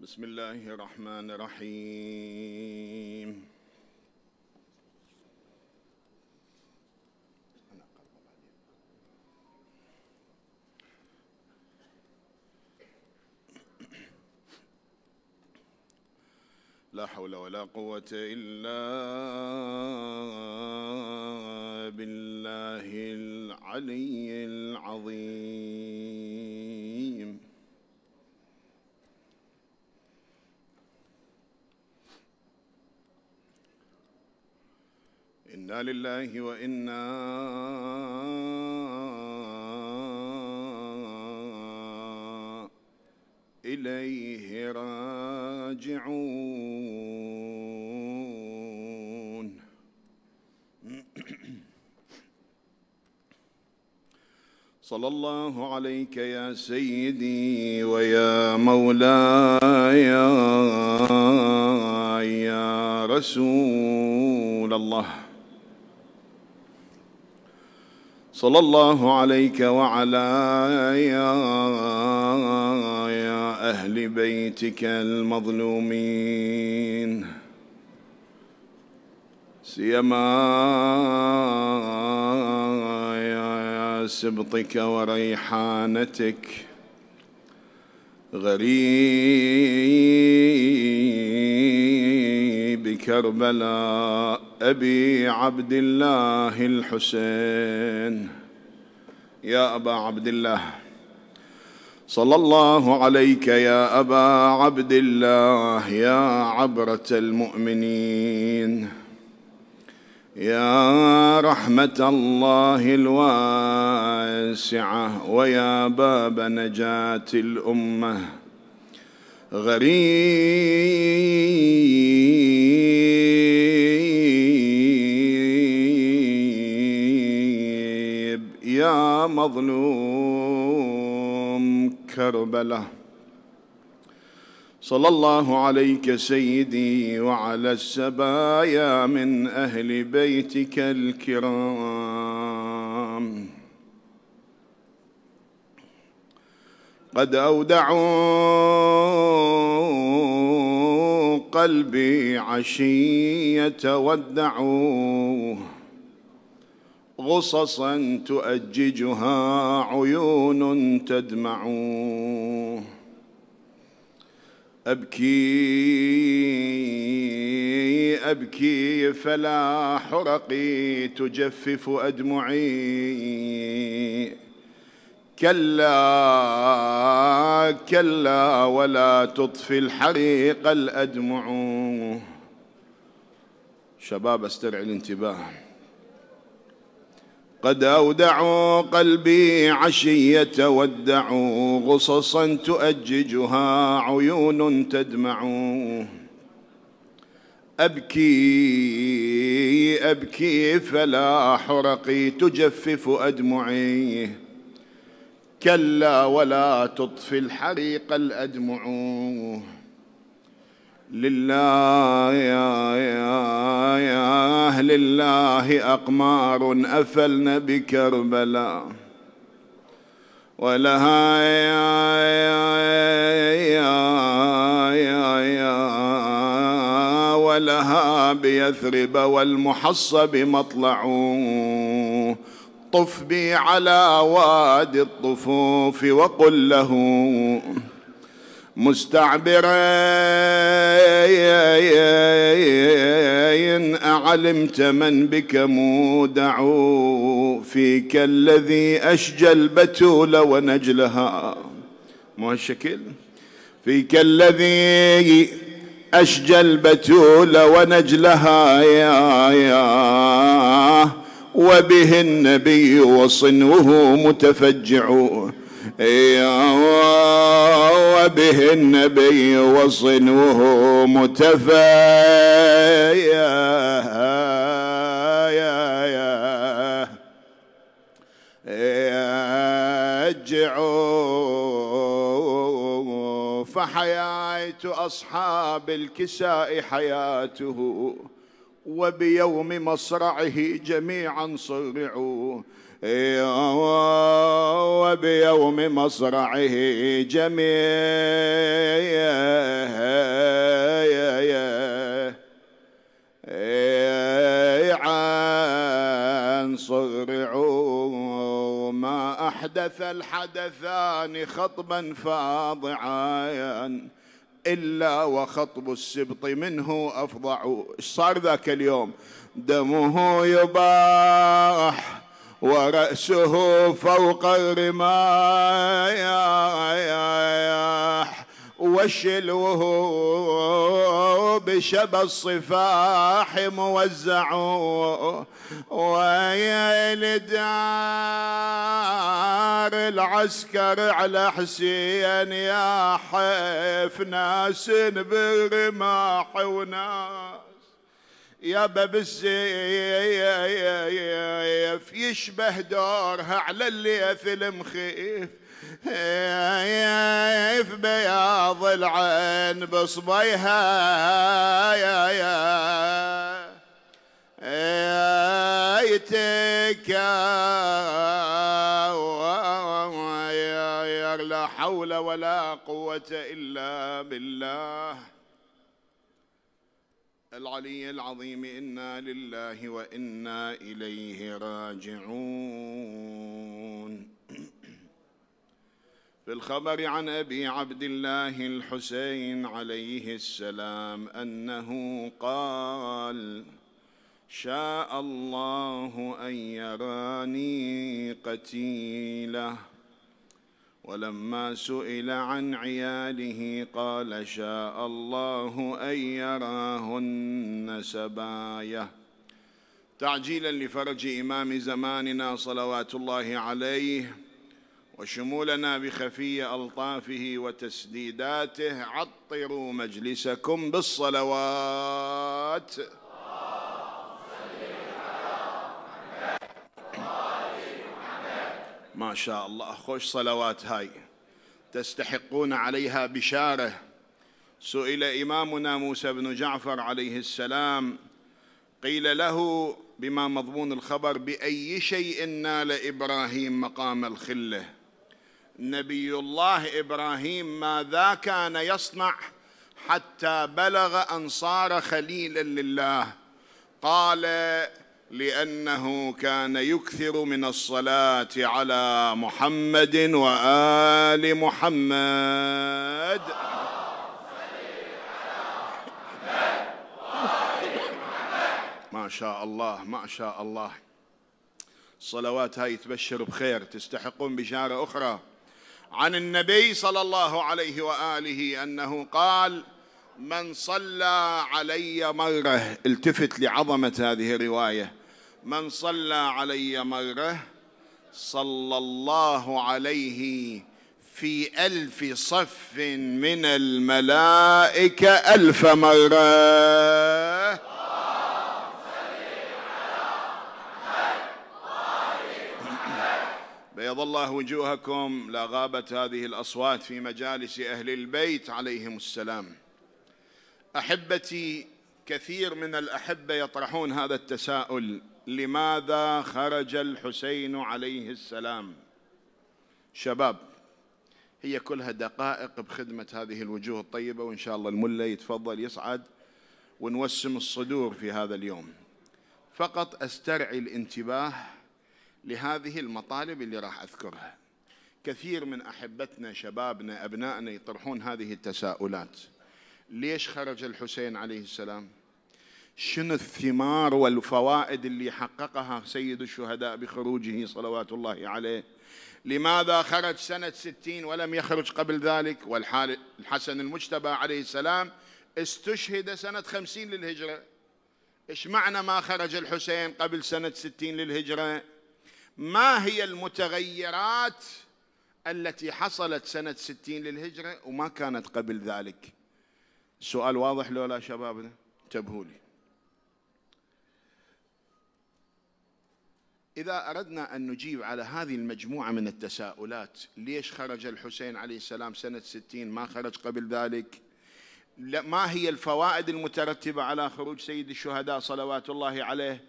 بسم الله الرحمن الرحيم لا حول ولا قوة إلا بالله العلي العظيم انا لله وانا اليه راجعون صلى الله عليك يا سيدي ويا مولاي يا رسول الله صلى الله عليك وعلى يا يا أهل بيتك المظلومين سيما يا سبطك وريحانتك غريب كربلاء أبي عبد الله الحسين يا أبا عبد الله صلى الله عليك يا أبا عبد الله يا عبرة المؤمنين يا رحمة الله الواسعة ويا باب نجاة الأمة غريب يا مظلوم كربله صلى الله عليك سيدي وعلى السبايا من اهل بيتك الكرام قد اودعوا قلبي عشيه ودعوه غصصا تؤججها عيون تدمعوه ابكي ابكي فلا حرقي تجفف ادمعي كلا كلا ولا تطفي الحريق الأدمع شباب استرعي الانتباه قد أودعوا قلبي عشية ودع غصصا تؤججها عيون تدمع أبكي أبكي فلا حرقي تجفف أدمعي كلا ولا تطفي الحريق الأدمع لله يا يا يا لله أقمار أفلن بكربلا ولها يا يا يا يا يا ولها بيثرب والمحصب مطلعوه طف بي على وادي الطفوف وقل له مستعبرين أعلمت من بك مودع فيك الذي أشجى البتول ونجلها مو الشكل فيك الذي أشجى البتول ونجلها يا يا وبه النبي وصنوه متفجع وبه النبي وصنوه متفجع فحياة أصحاب الكساء حياته وبيوم مصرعه جميعا صرعوا وبيوم مصرعه جميعا صرعوا ما أحدث الحدثان خطبا فاضعا إلا وخطب السبط منه أفظع إيش صار ذاك اليوم دمه يباح ورأسه فوق الرماح وشلوه بشب الصفاح موزعوا ويا لدار العسكر على حسين يا حيف ناس برماح وناس يا باب السيف يشبه دورها على في المخيف في بياض العين بصبيها يا يا يا لا حول ولا قوة إلا بالله العلي العظيم إنا لله وإنا إليه راجعون في الخبر عن ابي عبد الله الحسين عليه السلام انه قال شاء الله ان يراني قتيله ولما سئل عن عياله قال شاء الله ان يراهن سبايه تعجيلا لفرج امام زماننا صلوات الله عليه وشمولنا بخفي الطافه وتسديداته عطروا مجلسكم بالصلوات ما شاء الله خوش صلوات هاي تستحقون عليها بشاره سئل امامنا موسى بن جعفر عليه السلام قيل له بما مضمون الخبر باي شيء نال ابراهيم مقام الخله نبي الله ابراهيم ماذا كان يصنع حتى بلغ ان صار خليلا لله قال لانه كان يكثر من الصلاه على محمد وال محمد ما شاء الله ما شاء الله الصلوات هاي تبشر بخير تستحقون بشاره اخرى عن النبي صلى الله عليه واله انه قال من صلى علي مره التفت لعظمه هذه الروايه من صلى علي مره صلى الله عليه في الف صف من الملائكه الف مره بيض الله وجوهكم لا غابت هذه الاصوات في مجالس اهل البيت عليهم السلام احبتي كثير من الاحبه يطرحون هذا التساؤل لماذا خرج الحسين عليه السلام شباب هي كلها دقائق بخدمه هذه الوجوه الطيبه وان شاء الله المله يتفضل يصعد ونوسم الصدور في هذا اليوم فقط استرعي الانتباه لهذه المطالب اللي راح أذكرها كثير من أحبتنا شبابنا أبنائنا يطرحون هذه التساؤلات ليش خرج الحسين عليه السلام شنو الثمار والفوائد اللي حققها سيد الشهداء بخروجه صلوات الله عليه لماذا خرج سنة ستين ولم يخرج قبل ذلك والحال الحسن المجتبى عليه السلام استشهد سنة خمسين للهجرة إيش معنى ما خرج الحسين قبل سنة ستين للهجرة ما هي المتغيرات التي حصلت سنة ستين للهجرة وما كانت قبل ذلك سؤال واضح لو لا شبابنا انتبهوا لي إذا أردنا أن نجيب على هذه المجموعة من التساؤلات ليش خرج الحسين عليه السلام سنة ستين ما خرج قبل ذلك ما هي الفوائد المترتبة على خروج سيد الشهداء صلوات الله عليه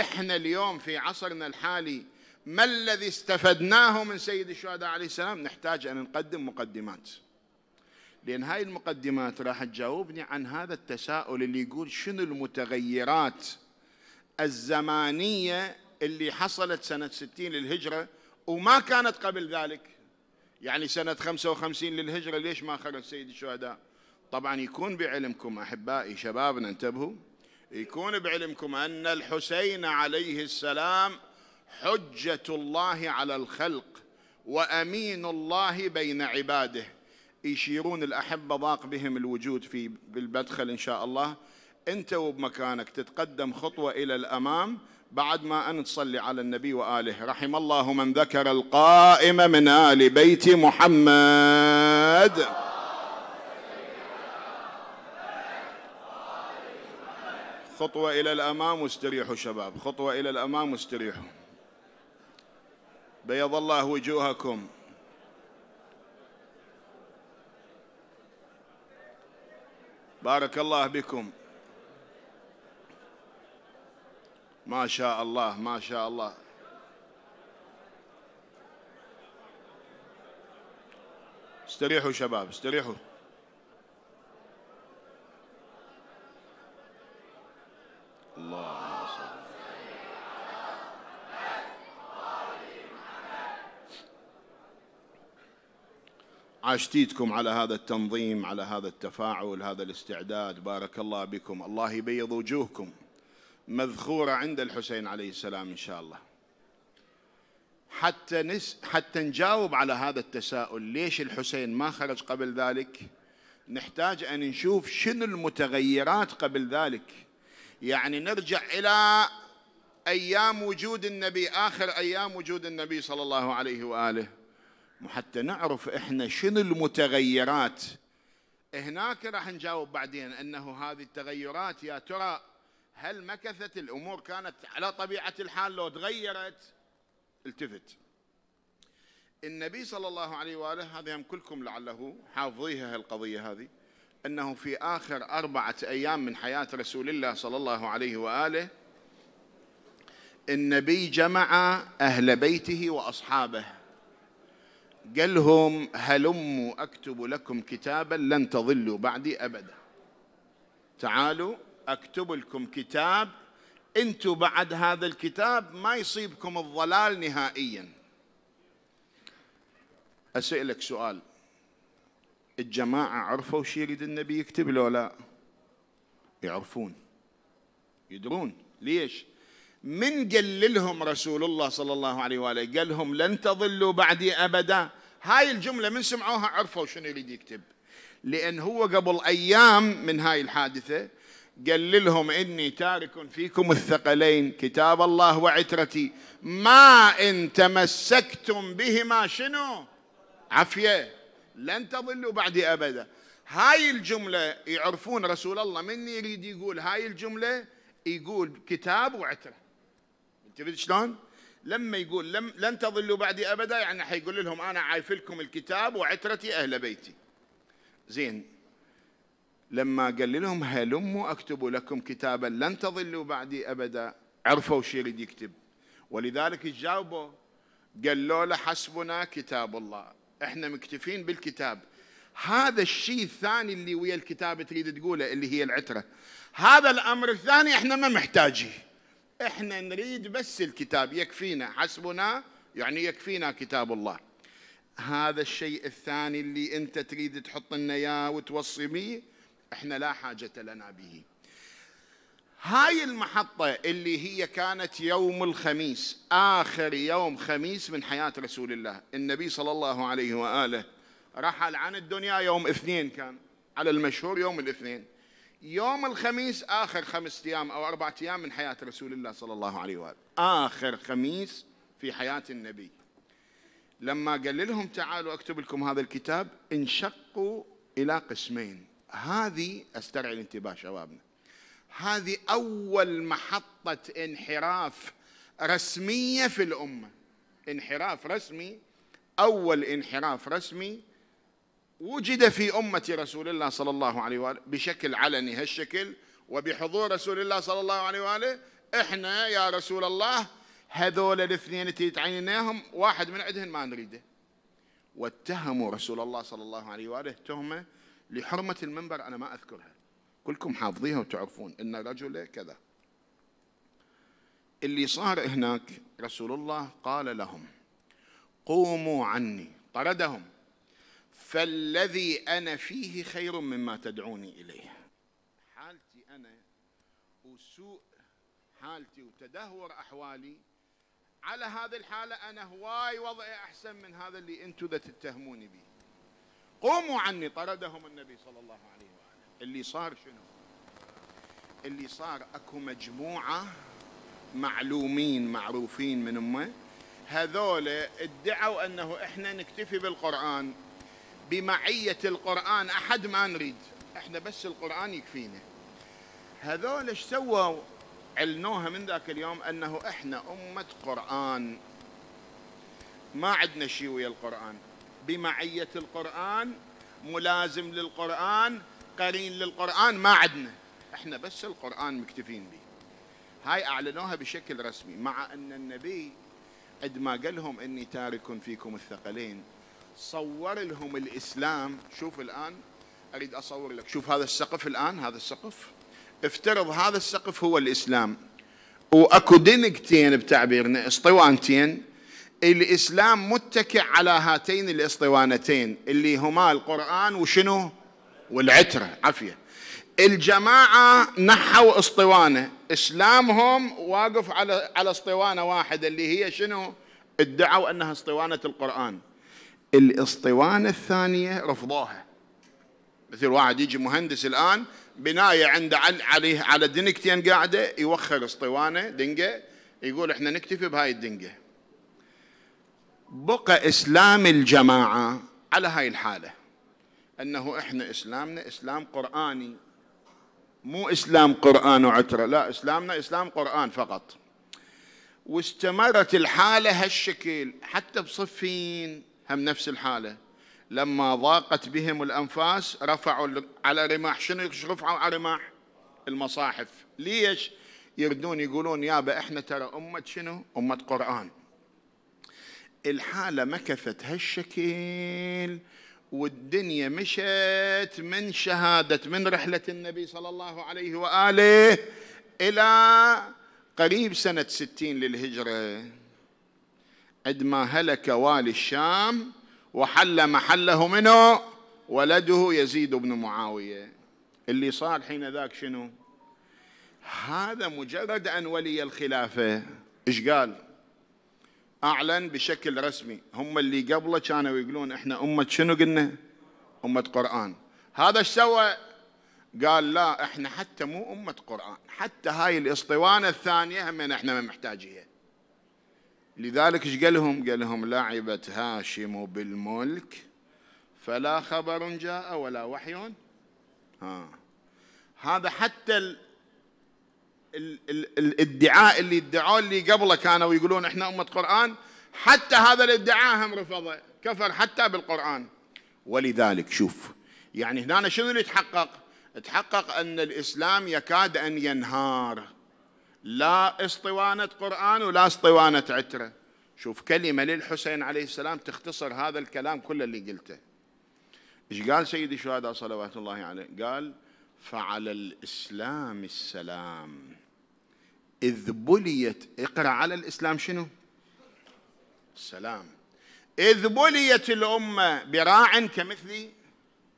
احنا اليوم في عصرنا الحالي ما الذي استفدناه من سيد الشهداء عليه السلام نحتاج أن نقدم مقدمات لأن هاي المقدمات راح تجاوبني عن هذا التساؤل اللي يقول شنو المتغيرات الزمانية اللي حصلت سنة 60 للهجرة وما كانت قبل ذلك يعني سنة 55 للهجرة ليش ما خرج سيد الشهداء طبعا يكون بعلمكم أحبائي شبابنا انتبهوا يكون بعلمكم أن الحسين عليه السلام حجه الله على الخلق وامين الله بين عباده يشيرون الاحبه ضاق بهم الوجود في بالمدخل ان شاء الله انت وبمكانك تتقدم خطوه الى الامام بعد ما أن تصلي على النبي وآله رحم الله من ذكر القائم من آل بيت محمد خطوة إلى الأمام واستريحوا شباب خطوة إلى الأمام واستريحوا بيض الله وجوهكم بارك الله بكم ما شاء الله ما شاء الله استريحوا شباب استريحوا الله عاشتيتكم على هذا التنظيم على هذا التفاعل هذا الاستعداد بارك الله بكم الله يبيض وجوهكم مذخورة عند الحسين عليه السلام إن شاء الله حتى, نس حتى نجاوب على هذا التساؤل ليش الحسين ما خرج قبل ذلك نحتاج أن نشوف شنو المتغيرات قبل ذلك يعني نرجع إلى أيام وجود النبي آخر أيام وجود النبي صلى الله عليه وآله حتى نعرف احنا شنو المتغيرات هناك راح نجاوب بعدين انه هذه التغيرات يا ترى هل مكثت الامور كانت على طبيعه الحال لو تغيرت التفت النبي صلى الله عليه واله هذه هم كلكم لعله حافظيها هالقضيه هذه انه في اخر اربعه ايام من حياه رسول الله صلى الله عليه واله النبي جمع اهل بيته واصحابه قال لهم هلموا أكتب لكم كتابا لن تضلوا بعدي أبدا تعالوا أكتب لكم كتاب أنتم بعد هذا الكتاب ما يصيبكم الضلال نهائيا أسألك سؤال الجماعة عرفوا شي يريد النبي يكتب له لا يعرفون يدرون ليش من قال لهم رسول الله صلى الله عليه واله قال لهم لن تضلوا بعدي ابدا هاي الجمله من سمعوها عرفوا شنو يريد يكتب لان هو قبل ايام من هاي الحادثه قال لهم اني تارك فيكم الثقلين كتاب الله وعترتي ما ان تمسكتم بهما شنو عافيه لن تضلوا بعدي ابدا هاي الجمله يعرفون رسول الله من يريد يقول هاي الجمله يقول كتاب وعتره تريد شلون؟ لما يقول لم لن تضلوا بعدي ابدا يعني حيقول لهم انا عايف لكم الكتاب وعترتي اهل بيتي. زين لما قال لهم هلموا اكتب لكم كتابا لن تضلوا بعدي ابدا عرفوا شو يريد يكتب ولذلك جاوبوا قالوا له حسبنا كتاب الله احنا مكتفين بالكتاب هذا الشيء الثاني اللي ويا الكتاب تريد تقوله اللي هي العتره هذا الامر الثاني احنا ما محتاجيه احنا نريد بس الكتاب يكفينا حسبنا يعني يكفينا كتاب الله هذا الشيء الثاني اللي انت تريد تحط لنا اياه وتوصي به احنا لا حاجه لنا به هاي المحطة اللي هي كانت يوم الخميس آخر يوم خميس من حياة رسول الله النبي صلى الله عليه وآله رحل عن الدنيا يوم اثنين كان على المشهور يوم الاثنين يوم الخميس آخر خمس أيام أو أربعة أيام من حياة رسول الله صلى الله عليه وآله آخر خميس في حياة النبي لما قال لهم تعالوا أكتب لكم هذا الكتاب انشقوا إلى قسمين هذه أسترعي الانتباه شبابنا هذه أول محطة انحراف رسمية في الأمة انحراف رسمي أول انحراف رسمي وجد في أمة رسول الله صلى الله عليه وآله بشكل علني هالشكل وبحضور رسول الله صلى الله عليه وآله إحنا يا رسول الله هذول الاثنين اللي تعيناهم واحد من عندهم ما نريده واتهموا رسول الله صلى الله عليه وآله تهمة لحرمة المنبر أنا ما أذكرها كلكم حافظيها وتعرفون إن رجل كذا اللي صار هناك رسول الله قال لهم قوموا عني طردهم فالذي أنا فيه خير مما تدعوني إليه حالتي أنا وسوء حالتي وتدهور أحوالي على هذه الحالة أنا هواي وضعي أحسن من هذا اللي أنتم تتهموني به قوموا عني طردهم النبي صلى الله عليه وآله اللي صار شنو اللي صار أكو مجموعة معلومين معروفين من أمه هذول ادعوا أنه إحنا نكتفي بالقرآن بمعية القرآن أحد ما نريد احنا بس القرآن يكفينا هذول ايش سووا علنوها من ذاك اليوم أنه احنا أمة قرآن ما عندنا شيء ويا القرآن بمعية القرآن ملازم للقرآن قرين للقرآن ما عندنا احنا بس القرآن مكتفين به هاي أعلنوها بشكل رسمي مع أن النبي عندما قال لهم إني تارك فيكم الثقلين صور لهم الإسلام شوف الآن أريد أصور لك شوف هذا السقف الآن هذا السقف افترض هذا السقف هو الإسلام وأكو دنقتين بتعبيرنا اسطوانتين الإسلام متكئ على هاتين الاسطوانتين اللي هما القرآن وشنو والعترة عافية الجماعة نحوا اسطوانة إسلامهم واقف على على اسطوانة واحدة اللي هي شنو ادعوا أنها اسطوانة القرآن الاسطوانة الثانية رفضوها مثل واحد يجي مهندس الآن بناية عنده عليه على دنكتين قاعدة يوخر اسطوانة دنقة يقول احنا نكتفي بهاي الدنقة بقى إسلام الجماعة على هاي الحالة أنه إحنا إسلامنا إسلام قرآني مو إسلام قرآن وعترة لا إسلامنا إسلام قرآن فقط واستمرت الحالة هالشكل حتى بصفين هم نفس الحالة لما ضاقت بهم الأنفاس رفعوا على رماح شنو رفعوا على رماح المصاحف ليش يردون يقولون يابا احنا ترى أمة شنو أمة قرآن الحالة مكثت هالشكل والدنيا مشت من شهادة من رحلة النبي صلى الله عليه وآله إلى قريب سنة ستين للهجرة عندما هلك والي الشام وحل محله منه ولده يزيد بن معاوية اللي صار حين ذاك شنو هذا مجرد أن ولي الخلافة إيش قال أعلن بشكل رسمي هم اللي قبله كانوا يقولون إحنا أمة شنو قلنا أمة قرآن هذا ايش سوى قال لا إحنا حتى مو أمة قرآن حتى هاي الإسطوانة الثانية هم إحنا ما محتاجيها لذلك ايش قال لهم؟ قال لهم لعبت هاشم بالملك فلا خبر جاء ولا وحي ها هذا حتى ال ال ال الادعاء اللي ادعوه اللي قبله كانوا يقولون احنا امه قران حتى هذا الادعاء هم رفضه كفر حتى بالقران ولذلك شوف يعني هنا شنو اللي تحقق؟ تحقق ان الاسلام يكاد ان ينهار لا اسطوانة قرآن ولا اسطوانة عترة شوف كلمة للحسين عليه السلام تختصر هذا الكلام كله اللي قلته ايش قال سيدي الشهداء صلوات الله عليه قال فعلى الإسلام السلام إذ بليت اقرأ على الإسلام شنو السلام إذ بليت الأمة براع كمثلي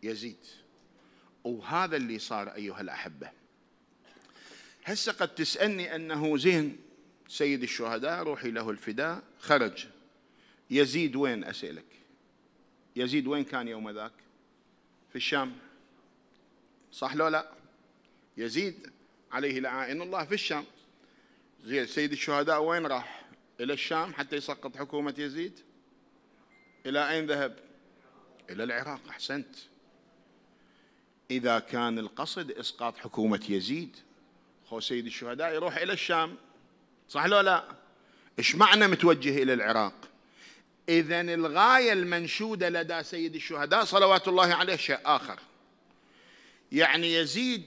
يزيد وهذا اللي صار أيها الأحبة هسه قد تسألني أنه زين سيد الشهداء روحي له الفداء خرج يزيد وين أسألك يزيد وين كان يوم ذاك في الشام صح لو لا يزيد عليه لعائن الله في الشام زين سيد الشهداء وين راح إلى الشام حتى يسقط حكومة يزيد إلى أين ذهب إلى العراق أحسنت إذا كان القصد إسقاط حكومة يزيد هو سيد الشهداء يروح إلى الشام صح لو لا إيش معنى متوجه إلى العراق إذا الغاية المنشودة لدى سيد الشهداء صلوات الله عليه شيء آخر يعني يزيد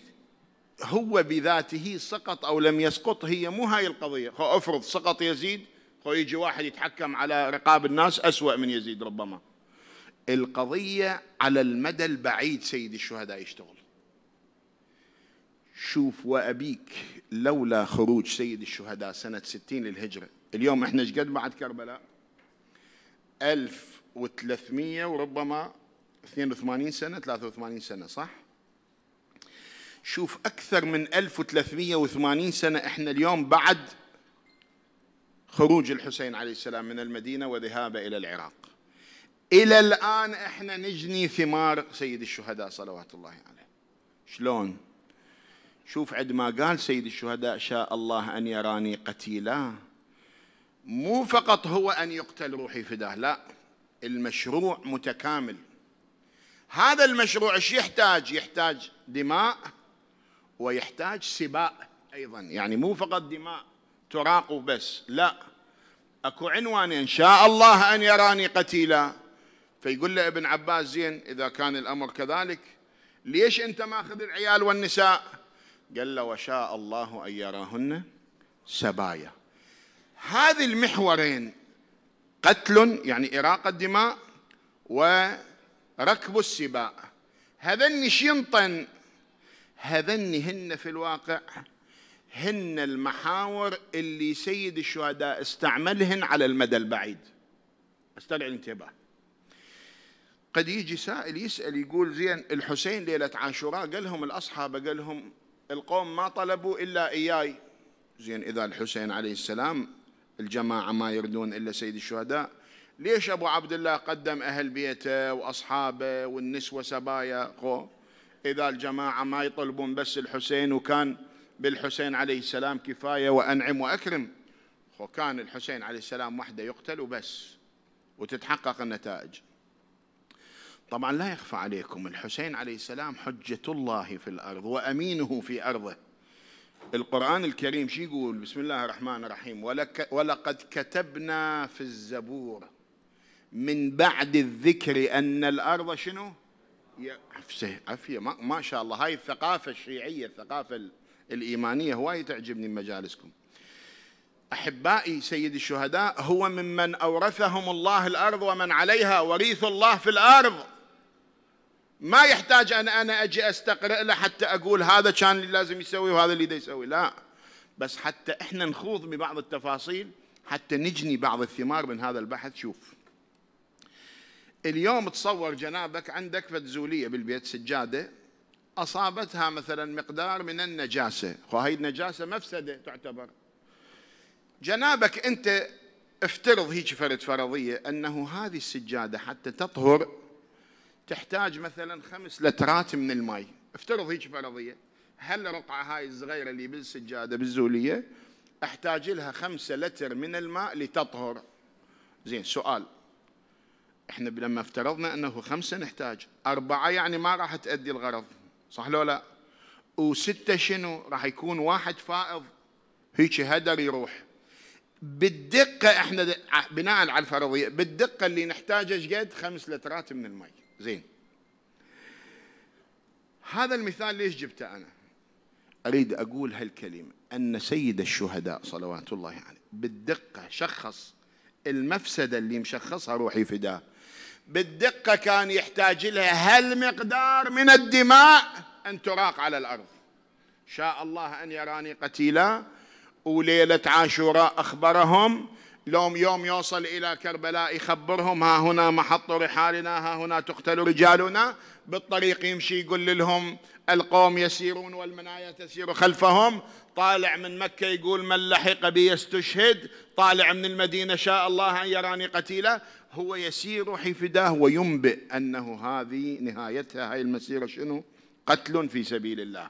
هو بذاته سقط أو لم يسقط هي مو هاي القضية هو أفرض سقط يزيد هو يجي واحد يتحكم على رقاب الناس أسوأ من يزيد ربما القضية على المدى البعيد سيد الشهداء يشتغل شوف وأبيك لولا خروج سيد الشهداء سنة ستين للهجرة اليوم احنا ايش قد بعد كربلاء ألف وثلاثمية وربما 82 سنة 83 سنة صح شوف أكثر من 1380 سنة إحنا اليوم بعد خروج الحسين عليه السلام من المدينة وذهابه إلى العراق إلى الآن إحنا نجني ثمار سيد الشهداء صلوات الله عليه شلون؟ شوف ما قال سيد الشهداء شاء الله أن يراني قتيلا مو فقط هو أن يقتل روحي فداه لا المشروع متكامل هذا المشروع ايش يحتاج يحتاج دماء ويحتاج سباء أيضا يعني مو فقط دماء تراق بس لا اكو عنوان ان شاء الله ان يراني قتيلا فيقول له ابن عباس زين اذا كان الامر كذلك ليش انت ماخذ العيال والنساء قال له وشاء الله أن يراهن سبايا هذه المحورين قتل يعني إراقة الدماء وركب السباع هذن شنطن هذن هن في الواقع هن المحاور اللي سيد الشهداء استعملهن على المدى البعيد استدعي الانتباه قد يجي سائل يسأل يقول زين الحسين ليلة عاشوراء قال لهم الأصحاب قال لهم القوم ما طلبوا إلا إياي زين إذا الحسين عليه السلام الجماعة ما يردون إلا سيد الشهداء ليش أبو عبد الله قدم أهل بيته وأصحابه والنسوة سبايا خو إذا الجماعة ما يطلبون بس الحسين وكان بالحسين عليه السلام كفاية وأنعم وأكرم خو كان الحسين عليه السلام وحده يقتل وبس وتتحقق النتائج طبعا لا يخفى عليكم الحسين عليه السلام حجة الله في الأرض وأمينه في أرضه القرآن الكريم شي يقول بسم الله الرحمن الرحيم ولقد كتبنا في الزبور من بعد الذكر أن الأرض شنو عفية ما, ما شاء الله هاي الثقافة الشيعية الثقافة الإيمانية هواي تعجبني مجالسكم أحبائي سيد الشهداء هو ممن أورثهم الله الأرض ومن عليها وريث الله في الأرض ما يحتاج أن أنا أجي أستقرئ له حتى أقول هذا كان اللي لازم يسوي وهذا اللي دا يسوي لا بس حتى إحنا نخوض ببعض التفاصيل حتى نجني بعض الثمار من هذا البحث شوف اليوم تصور جنابك عندك فتزولية بالبيت سجادة أصابتها مثلا مقدار من النجاسة وهي النجاسة مفسدة تعتبر جنابك أنت افترض هيك فرد فرضية أنه هذه السجادة حتى تطهر تحتاج مثلا خمس لترات من الماء افترض هيك فرضيه هل رقعة هاي الصغيرة اللي بالسجادة بالزولية احتاج لها خمسة لتر من الماء لتطهر زين سؤال احنا لما افترضنا انه خمسة نحتاج اربعة يعني ما راح تأدي الغرض صح لو لا وستة شنو راح يكون واحد فائض هيك هدر يروح بالدقة احنا بناء على الفرضية بالدقة اللي نحتاجها ايش قد خمس لترات من المي زين هذا المثال ليش جبته أنا أريد أقول هالكلمة أن سيد الشهداء صلوات الله عليه يعني بالدقة شخص المفسدة اللي مشخصها روحي فداه بالدقة كان يحتاج لها هالمقدار من الدماء أن تراق على الأرض شاء الله أن يراني قتيلا وليلة عاشوراء أخبرهم يوم يوم يوصل إلى كربلاء يخبرهم ها هنا محط رحالنا ها هنا تقتل رجالنا بالطريق يمشي يقول لهم القوم يسيرون والمنايا تسير خلفهم طالع من مكة يقول من لحق بي يستشهد طالع من المدينة شاء الله أن يراني قتيلا هو يسير حفده وينبئ أنه هذه نهايتها هاي المسيرة شنو قتل في سبيل الله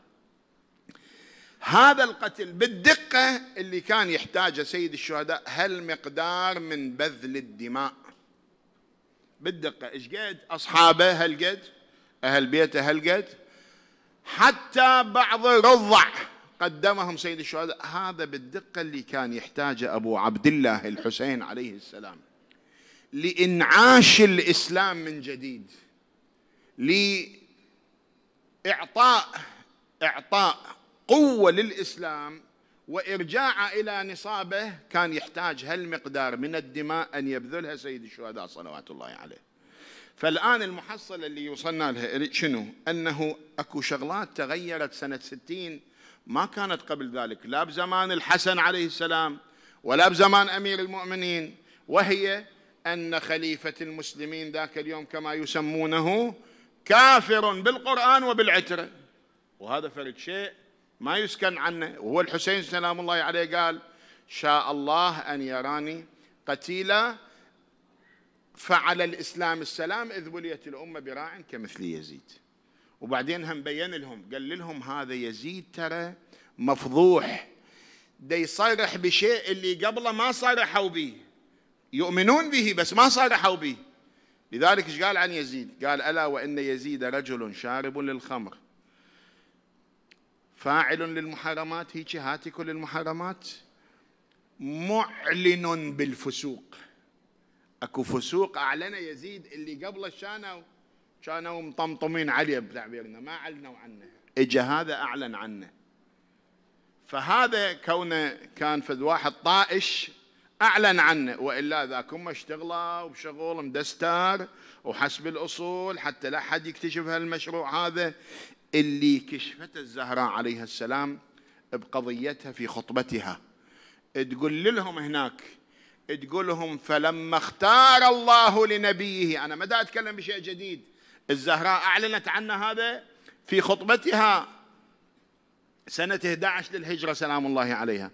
هذا القتل بالدقة اللي كان يحتاجه سيد الشهداء هالمقدار من بذل الدماء بالدقة إيش قد أصحابه هالقد أهل بيته هالقد حتى بعض رضع قدمهم سيد الشهداء هذا بالدقة اللي كان يحتاجه أبو عبد الله الحسين عليه السلام لإنعاش الإسلام من جديد لإعطاء إعطاء قوة للإسلام وإرجاع إلى نصابه كان يحتاج هالمقدار من الدماء أن يبذلها سيد الشهداء صلوات الله عليه فالآن المحصلة اللي وصلنا لها شنو أنه أكو شغلات تغيرت سنة ستين ما كانت قبل ذلك لا بزمان الحسن عليه السلام ولا بزمان أمير المؤمنين وهي أن خليفة المسلمين ذاك اليوم كما يسمونه كافر بالقرآن وبالعترة وهذا فرد شيء ما يسكن عنه وهو الحسين سلام الله عليه قال شاء الله أن يراني قتيلا فعلى الإسلام السلام إذ وليت الأمة براع كمثل يزيد وبعدين هم بين لهم قال لهم هذا يزيد ترى مفضوح دي صرح بشيء اللي قبله ما صرحوا به يؤمنون به بس ما صرحوا به لذلك ايش قال عن يزيد قال ألا وإن يزيد رجل شارب للخمر فاعل للمحرمات هيك هاتك للمحرمات معلن بالفسوق اكو فسوق اعلن يزيد اللي قبله كانوا كانوا مطمطمين عليه بتعبيرنا ما اعلنوا عنه اجى هذا اعلن عنه فهذا كونه كان فد واحد طائش اعلن عنه والا ذاك هم اشتغلوا وبشغل مدستار وحسب الاصول حتى لا حد يكتشف هالمشروع هذا اللي كشفت الزهراء عليها السلام بقضيتها في خطبتها تقول لهم هناك تقول لهم فلما اختار الله لنبيه أنا ما دا أتكلم بشيء جديد الزهراء أعلنت عنا هذا في خطبتها سنة 11 للهجرة سلام الله عليها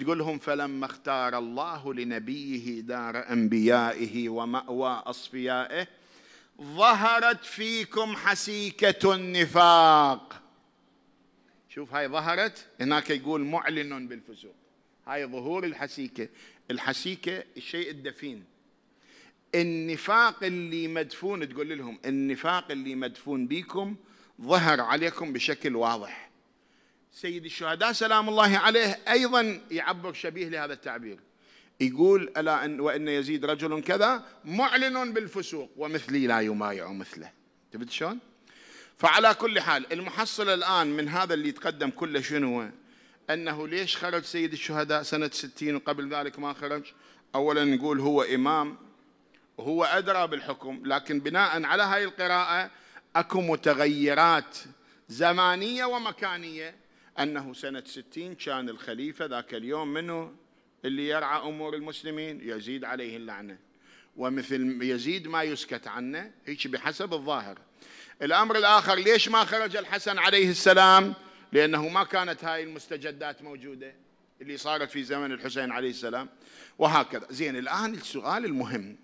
تقول لهم فلما اختار الله لنبيه دار أنبيائه ومأوى أصفيائه ظهرت فيكم حسيكة النفاق شوف هاي ظهرت هناك يقول معلن بالفسوق هاي ظهور الحسيكة الحسيكة الشيء الدفين النفاق اللي مدفون تقول لهم النفاق اللي مدفون بيكم ظهر عليكم بشكل واضح سيد الشهداء سلام الله عليه أيضا يعبر شبيه لهذا التعبير يقول ألا أن وإن يزيد رجل كذا معلن بالفسوق ومثلي لا يمايع مثله تبت شلون؟ فعلى كل حال المحصلة الآن من هذا اللي يتقدم كله شنو أنه ليش خرج سيد الشهداء سنة ستين وقبل ذلك ما خرج أولا نقول هو إمام وهو أدرى بالحكم لكن بناء على هاي القراءة أكو متغيرات زمانية ومكانية أنه سنة ستين كان الخليفة ذاك اليوم منه اللي يرعى أمور المسلمين يزيد عليه اللعنة ومثل يزيد ما يسكت عنه هيك بحسب الظاهر الأمر الآخر ليش ما خرج الحسن عليه السلام لأنه ما كانت هاي المستجدات موجودة اللي صارت في زمن الحسين عليه السلام وهكذا زين الآن السؤال المهم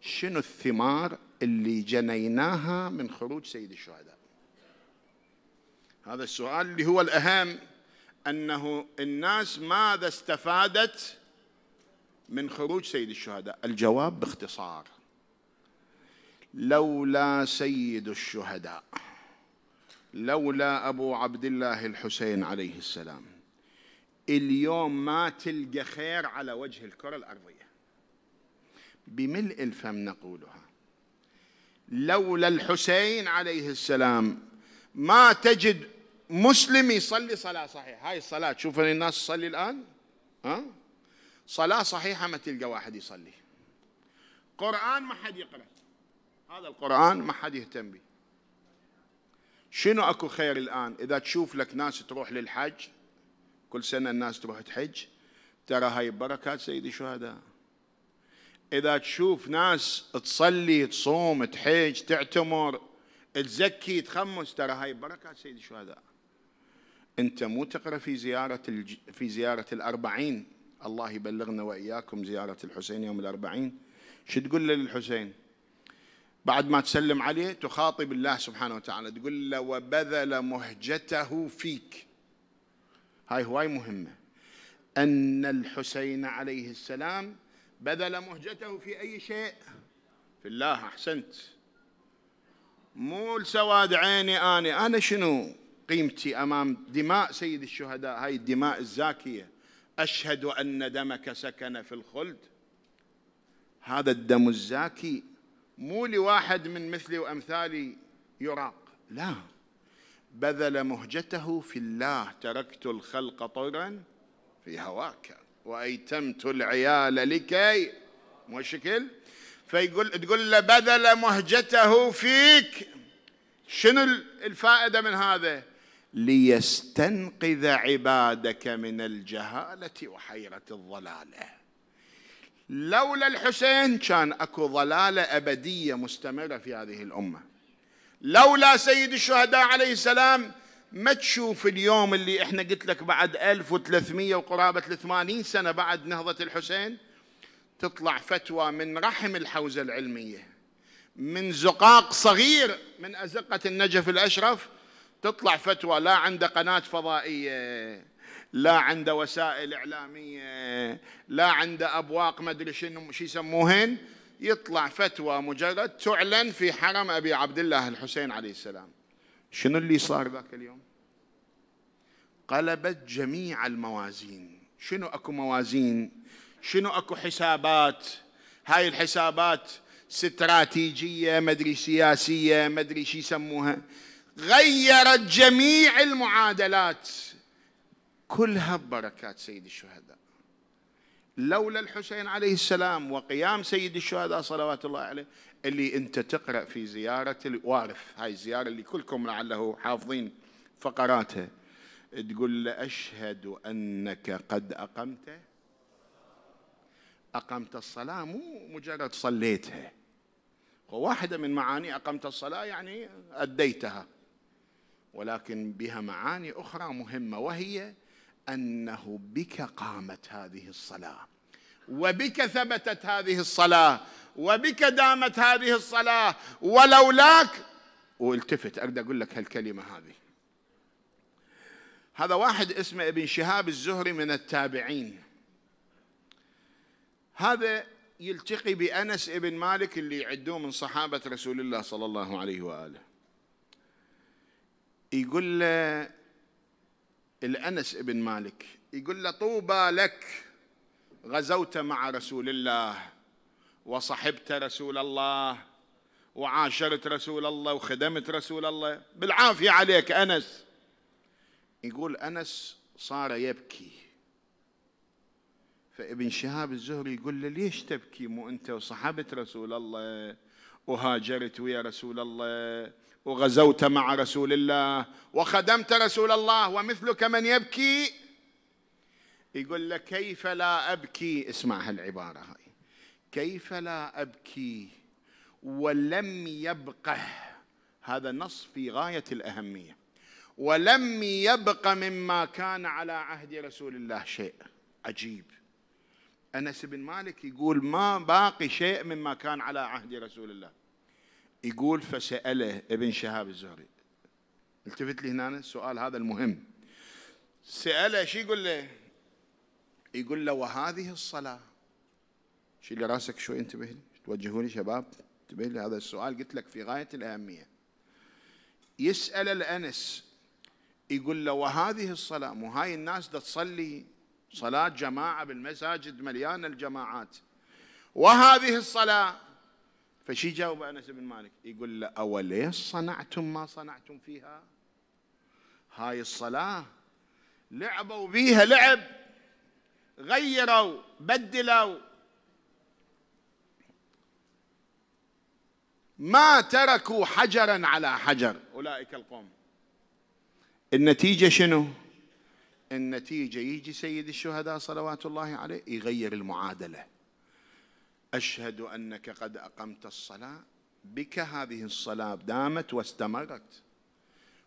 شنو الثمار اللي جنيناها من خروج سيد الشهداء هذا السؤال اللي هو الأهم أنه الناس ماذا استفادت من خروج سيد الشهداء الجواب باختصار لولا سيد الشهداء لولا أبو عبد الله الحسين عليه السلام اليوم ما تلقى خير على وجه الكرة الأرضية بملء الفم نقولها لولا الحسين عليه السلام ما تجد مسلم يصلي صلاة صحيحة هاي الصلاة تشوف الناس تصلي الآن ها صلاة صحيحة ما تلقى واحد يصلي قرآن ما حد يقرأ هذا القرآن ما حد يهتم به شنو اكو خير الان اذا تشوف لك ناس تروح للحج كل سنه الناس تروح تحج ترى هاي بركات سيدي الشهداء اذا تشوف ناس تصلي تصوم تحج تعتمر تزكي تخمس ترى هاي بركات سيدي الشهداء أنت مو تقرأ في زيارة الج... في زيارة الأربعين الله يبلغنا وإياكم زيارة الحسين يوم الأربعين شو تقول له للحسين بعد ما تسلم عليه تخاطب الله سبحانه وتعالى تقول له وبذل مهجته فيك هاي هواي مهمة أن الحسين عليه السلام بذل مهجته في أي شيء في الله أحسنت مو لسواد عيني أنا أنا شنو قيمتي امام دماء سيد الشهداء هاي الدماء الزاكيه اشهد ان دمك سكن في الخلد هذا الدم الزاكي مو لواحد من مثلي وامثالي يراق لا بذل مهجته في الله تركت الخلق طرا في هواك وايتمت العيال لكي مو شكل فيقول تقول له بذل مهجته فيك شنو الفائده من هذا؟ ليستنقذ عبادك من الجهاله وحيره الضلاله لولا الحسين كان اكو ضلاله ابديه مستمره في هذه الامه لولا سيد الشهداء عليه السلام ما تشوف اليوم اللي احنا قلت لك بعد 1300 وقرابه 80 سنه بعد نهضه الحسين تطلع فتوى من رحم الحوزه العلميه من زقاق صغير من ازقه النجف الاشرف تطلع فتوى لا عنده قناة فضائية لا عنده وسائل إعلامية لا عنده أبواق مدري شنو شو يسموهن يطلع فتوى مجرد تعلن في حرم أبي عبد الله الحسين عليه السلام شنو اللي صار ذاك اليوم قلبت جميع الموازين شنو أكو موازين شنو أكو حسابات هاي الحسابات استراتيجية مدري سياسية مدري شو يسموها غيرت جميع المعادلات كلها ببركات سيد الشهداء لولا الحسين عليه السلام وقيام سيد الشهداء صلوات الله عليه اللي انت تقرا في زياره الوارث هاي الزياره اللي كلكم لعله حافظين فقراتها تقول له اشهد انك قد اقمت اقمت الصلاه مو مجرد صليتها وواحده من معاني اقمت الصلاه يعني اديتها ولكن بها معاني اخرى مهمه وهي انه بك قامت هذه الصلاه وبك ثبتت هذه الصلاه وبك دامت هذه الصلاه ولولاك والتفت اقدر اقول لك هالكلمه هذه هذا واحد اسمه ابن شهاب الزهري من التابعين هذا يلتقي بانس ابن مالك اللي يعدوه من صحابه رسول الله صلى الله عليه واله يقول له الأنس بن مالك يقول له طوبى لك غزوت مع رسول الله وصحبت رسول الله وعاشرت رسول الله وخدمت رسول الله بالعافية عليك أنس يقول أنس صار يبكي فابن شهاب الزهري يقول له ليش تبكي مو أنت وصحبت رسول الله وهاجرت ويا رسول الله وغزوت مع رسول الله وخدمت رسول الله ومثلك من يبكي يقول لك كيف لا أبكي اسمع هالعبارة هاي كيف لا أبكي ولم يبقى هذا نص في غاية الأهمية ولم يبق مما كان على عهد رسول الله شيء عجيب أنس بن مالك يقول ما باقي شيء مما كان على عهد رسول الله يقول فسأله ابن شهاب الزهري التفت لي هنا السؤال هذا المهم سأله شو يقول له يقول له وهذه الصلاة شيل راسك شوي انتبه لي توجهوا لي شباب انتبه لي هذا السؤال قلت لك في غاية الأهمية يسأل الأنس يقول له وهذه الصلاة مو هاي الناس دا تصلي صلاة جماعة بالمساجد مليانة الجماعات وهذه الصلاة فشي جاوب أنس بن مالك يقول له أوليش صنعتم ما صنعتم فيها هاي الصلاة لعبوا بيها لعب غيروا بدلوا ما تركوا حجرا على حجر أولئك القوم النتيجة شنو النتيجة يجي سيد الشهداء صلوات الله عليه يغير المعادلة أشهد أنك قد أقمت الصلاة بك هذه الصلاة دامت واستمرت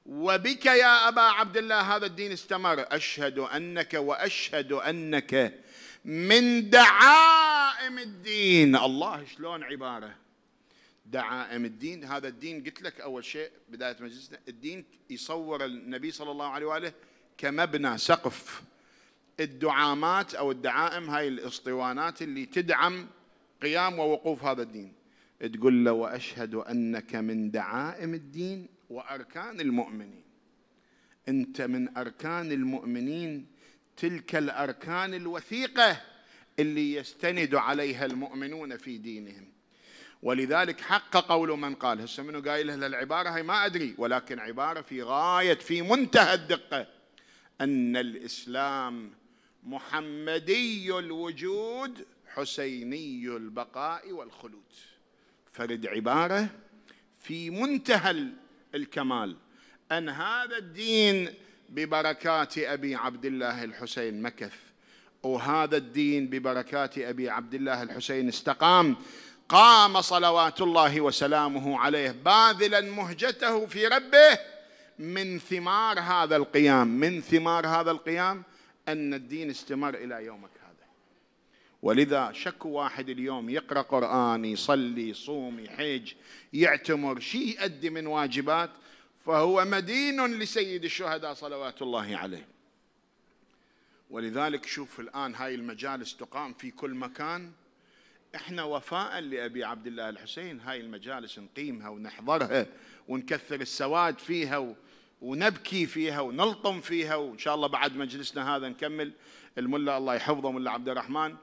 وبك يا أبا عبد الله هذا الدين استمر أشهد أنك وأشهد أنك من دعائم الدين الله شلون عبارة دعائم الدين هذا الدين قلت لك أول شيء بداية مجلسنا الدين يصور النبي صلى الله عليه وآله كمبنى سقف الدعامات أو الدعائم هاي الإسطوانات اللي تدعم قيام ووقوف هذا الدين تقول له واشهد انك من دعائم الدين واركان المؤمنين انت من اركان المؤمنين تلك الاركان الوثيقه اللي يستند عليها المؤمنون في دينهم ولذلك حق قول من قال هسه منو قايل للعبارة هاي ما أدري ولكن عبارة في غاية في منتهى الدقة أن الإسلام محمدي الوجود حسيني البقاء والخلود فرد عباره في منتهى الكمال ان هذا الدين ببركات ابي عبد الله الحسين مكث وهذا الدين ببركات ابي عبد الله الحسين استقام قام صلوات الله وسلامه عليه باذلا مهجته في ربه من ثمار هذا القيام من ثمار هذا القيام ان الدين استمر الى يومك ولذا شك واحد اليوم يقرأ قرآن يصلي يصوم يحج يعتمر شيء يؤدي من واجبات فهو مدين لسيد الشهداء صلوات الله عليه ولذلك شوف الآن هاي المجالس تقام في كل مكان احنا وفاء لأبي عبد الله الحسين هاي المجالس نقيمها ونحضرها ونكثر السواد فيها ونبكي فيها ونلطم فيها وإن شاء الله بعد مجلسنا هذا نكمل الملا الله يحفظه ملا عبد الرحمن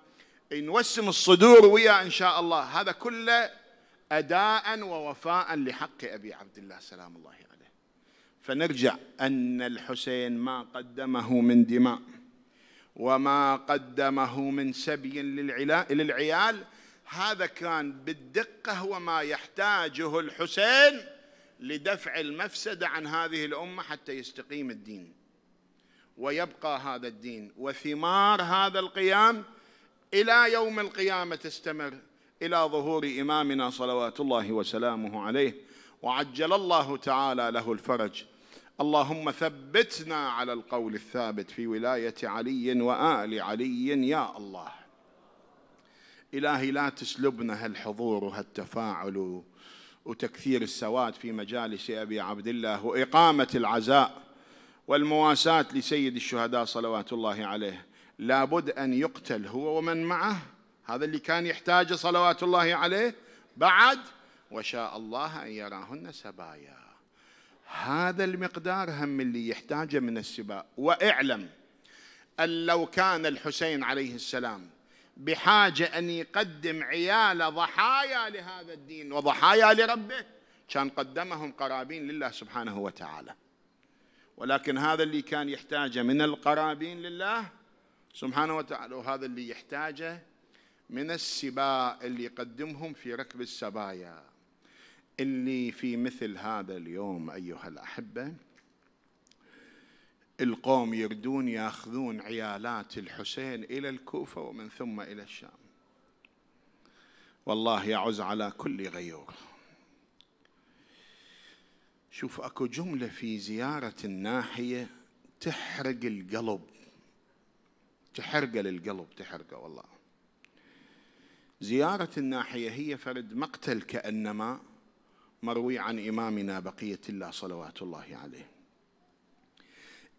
نوسم الصدور ويا إن شاء الله هذا كله أداء ووفاء لحق أبي عبد الله سلام الله عليه فنرجع أن الحسين ما قدمه من دماء وما قدمه من سبي للعيال هذا كان بالدقة وما يحتاجه الحسين لدفع المفسدة عن هذه الأمة حتى يستقيم الدين ويبقى هذا الدين وثمار هذا القيام إلى يوم القيامة تستمر إلى ظهور إمامنا صلوات الله وسلامه عليه وعجل الله تعالى له الفرج اللهم ثبتنا على القول الثابت في ولاية علي وآل علي يا الله إلهي لا تسلبنا هالحضور وهالتفاعل وتكثير السواد في مجالس أبي عبد الله وإقامة العزاء والمواساة لسيد الشهداء صلوات الله عليه لابد أن يقتل هو ومن معه هذا اللي كان يحتاجه صلوات الله عليه بعد وشاء الله أن يراهن سبايا هذا المقدار هم اللي يحتاجه من السباء واعلم أن لو كان الحسين عليه السلام بحاجة أن يقدم عيال ضحايا لهذا الدين وضحايا لربه كان قدمهم قرابين لله سبحانه وتعالى ولكن هذا اللي كان يحتاجه من القرابين لله سبحانه وتعالى وهذا اللي يحتاجه من السباء اللي يقدمهم في ركب السبايا اللي في مثل هذا اليوم أيها الأحبة القوم يردون ياخذون عيالات الحسين إلى الكوفة ومن ثم إلى الشام والله يعز على كل غيور شوف اكو جمله في زياره الناحيه تحرق القلب تحرقه للقلب تحرقه والله زيارة الناحية هي فرد مقتل كأنما مروي عن إمامنا بقية الله صلوات الله عليه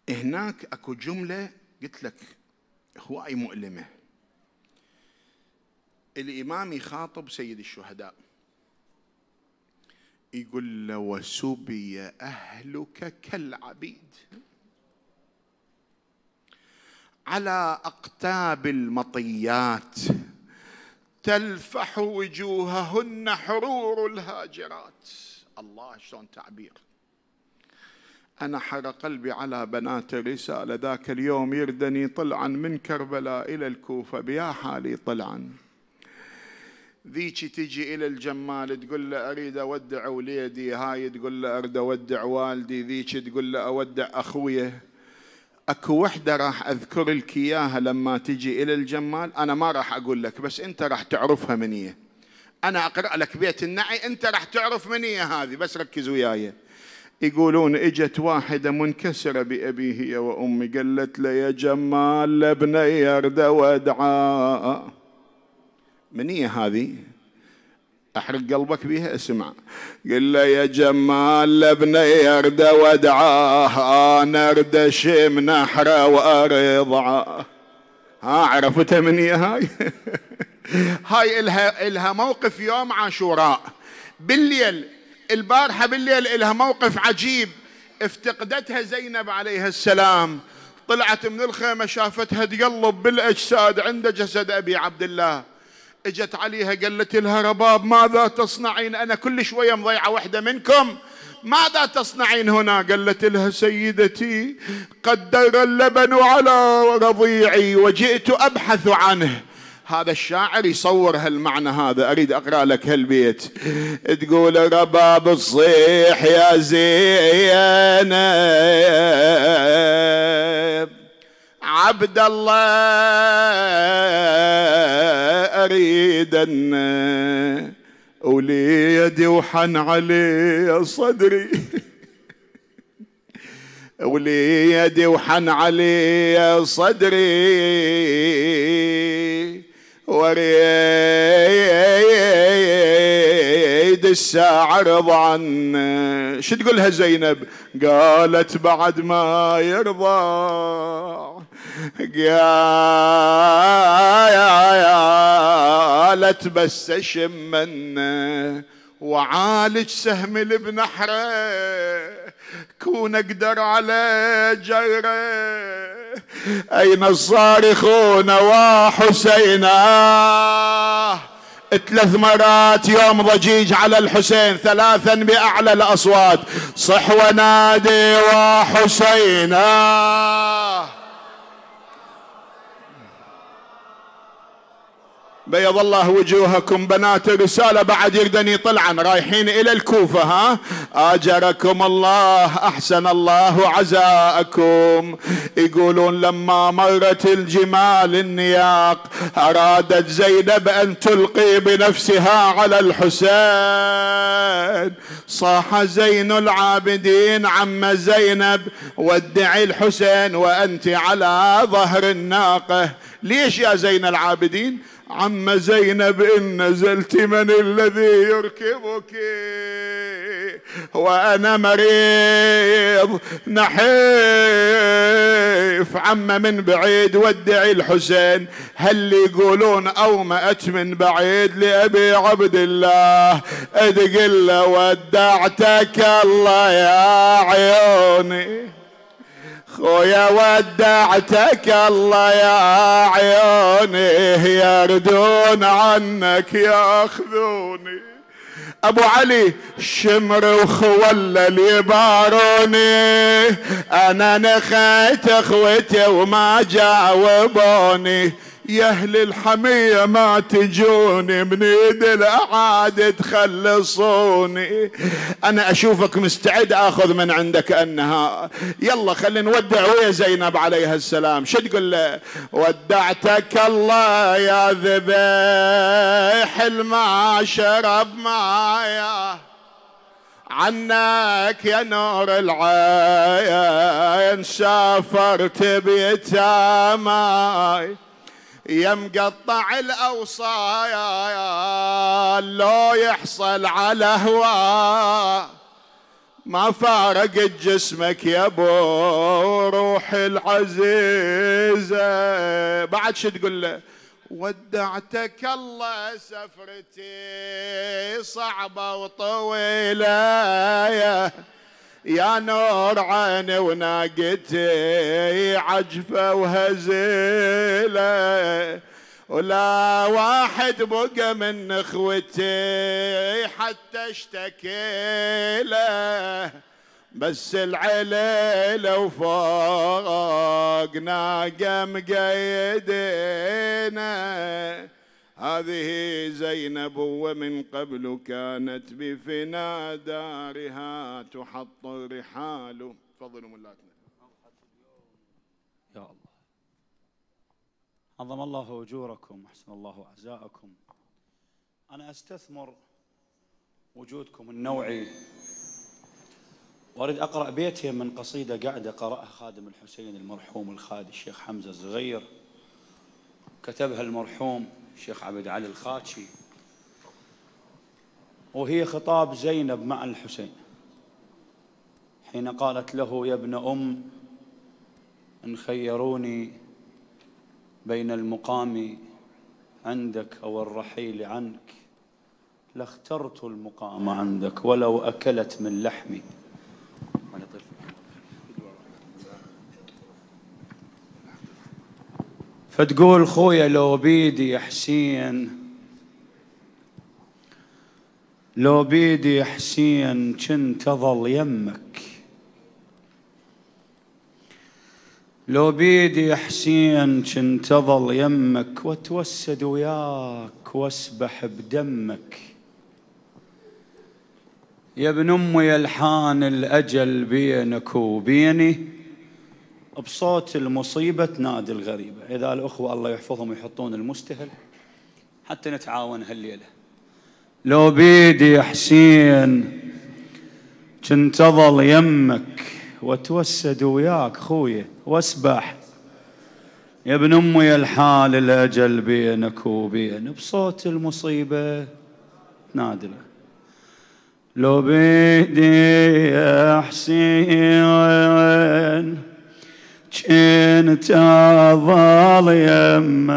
هناك أكو جملة قلت لك هواي مؤلمة الإمام يخاطب سيد الشهداء يقول له وسبي أهلك كالعبيد على اقتاب المطيات تلفح وجوههن حرور الهاجرات الله شلون تعبير أنا حرق قلبي على بنات الرسالة ذاك اليوم يردني طلعا من كربلاء إلى الكوفة بيا حالي طلعا ذيك تجي إلى الجمال تقول له أريد أودع وليدي هاي تقول له أريد أودع والدي ذيك تقول له أودع أخويه اكو وحده راح اذكر لك اياها لما تجي الى الجمال انا ما راح اقول لك بس انت راح تعرفها من هي إيه. انا اقرا لك بيت النعي انت راح تعرف من هي إيه هذه بس ركز وياي يقولون اجت واحدة منكسرة بابي هي وأمي قالت له يا جمال لابني يرد وادعاء من هي إيه هذه احرق قلبك بيها اسمع قل له يا جمال لابني يرد ودعاه انا ارد شم نحره وارضعه ها عرفتها من هاي هاي الها الها موقف يوم عاشوراء بالليل البارحه بالليل الها موقف عجيب افتقدتها زينب عليها السلام طلعت من الخيمه شافتها تقلب بالاجساد عند جسد ابي عبد الله اجت عليها قالت لها رباب ماذا تصنعين انا كل شويه مضيعه واحده منكم ماذا تصنعين هنا قالت لها سيدتي قدر اللبن على رضيعي وجئت ابحث عنه هذا الشاعر يصور هالمعنى هذا أريد أقرأ لك هالبيت تقول رباب الصيح يا زينب عبد الله أريد أن أولي يدي وحن علي صدري أولي يدي وحن علي صدري وريت سيد الساعة رضى عني شو تقولها زينب قالت بعد ما يرضى قالت بس شمنا وعالج سهم ابن كون اقدر على جيره اين الصارخون وحسيناه ثلاث مرات يوم ضجيج على الحسين ثلاثا بأعلى الأصوات صح ونادي وحسينا بيض الله وجوهكم بنات الرسالة بعد يردني طلعا رايحين إلى الكوفة ها آجركم الله أحسن الله عزاءكم يقولون لما مرت الجمال النياق أرادت زينب أن تلقي بنفسها على الحسين صاح زين العابدين عم زينب وادعي الحسين وأنت على ظهر الناقة ليش يا زين العابدين عم زينب إن نزلت من الذي يركبك وأنا مريض نحيف عم من بعيد ودعي الحسين هل يقولون أومأت من بعيد لأبي عبد الله ادقل له ودعتك الله يا عيوني خويا ودعتك الله يا عيوني يردون عنك ياخذوني ابو علي شمر وخول اللي باروني انا نخيت اخوتي وما جاوبوني يا اهل الحمية ما تجوني من ايد الاعاد تخلصوني انا اشوفك مستعد اخذ من عندك انها يلا خلينا نودع ويا زينب عليها السلام شو تقول له ودعتك الله يا ذبيح الما شرب معايا عنك يا نور العين سافرت بيتاماي يا مقطع الاوصايا لو يحصل على هوا ما فارقت جسمك يا ابو روح العزيزة بعد شو تقول له ودعتك الله سفرتي صعبة وطويلة يا نور عيني وناقتي عجفة وهزيلة ولا واحد بقى من اخوتي حتى اشتكي له بس العليلة وفوق ناقة مقيدينا هذه زينب ومن قبل كانت بفنا دارها تحط الرحال تفضلوا ملاتنا يا الله عظم الله أجوركم أحسن الله عزاءكم أنا أستثمر وجودكم النوعي وأريد أقرأ بيتين من قصيدة قاعدة قرأها خادم الحسين المرحوم الخالد الشيخ حمزة الزغير كتبها المرحوم الشيخ عبد علي الخاتشي وهي خطاب زينب مع الحسين حين قالت له يا ابن أم إن خيروني بين المقام عندك أو الرحيل عنك لاخترت المقام عندك ولو أكلت من لحمي فتقول خويا لو بيدي يا حسين لو بيدي يا حسين كنت اظل يمك لو بيدي يا حسين كنت اظل يمك واتوسد وياك واسبح بدمك يا ابن امي الحان الاجل بينك وبيني بصوت المصيبة تنادي الغريبة إذا الأخوة الله يحفظهم يحطون المستهل حتى نتعاون هالليلة لو بيدي حسين كنت أظل يمك وأتوسد وياك خويا وأسبح يا ابن أمي الحال الأجل بينك وبين بصوت المصيبة نادله لو بيدي يا حسين كنت يمك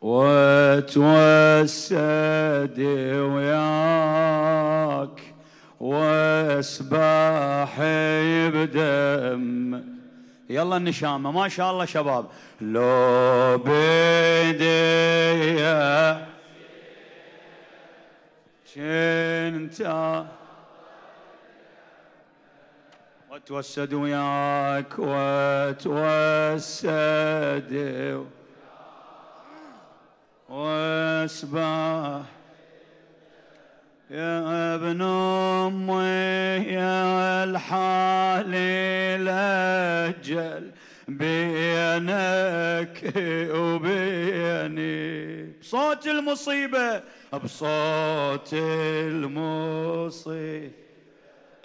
وتوسد وياك واسبح بدم يلا النشامة ما شاء الله شباب لو بدي كنت واتوسد وياك واتوسد واسبح يا ابن امي يا الحال الاجل بينك وبيني بصوت المصيبه بصوت المصيبه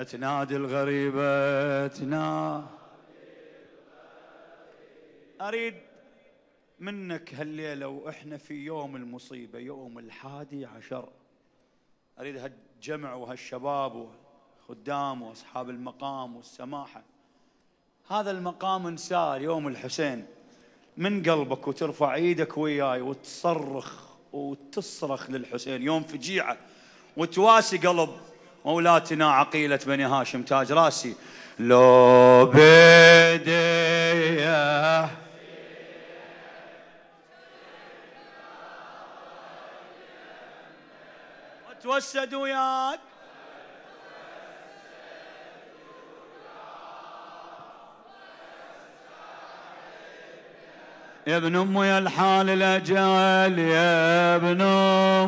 تنادي الغريبة تنادي أريد منك هالليلة وإحنا في يوم المصيبة يوم الحادي عشر أريد هالجمع وهالشباب وخدام وأصحاب المقام والسماحة هذا المقام انسار يوم الحسين من قلبك وترفع ايدك وياي وتصرخ وتصرخ للحسين يوم فجيعه وتواسي قلب مولاتنا عقيلة بني هاشم تاج راسي لو بدي اتوسد وياك يا ابن امي الحال الاجل يا ابن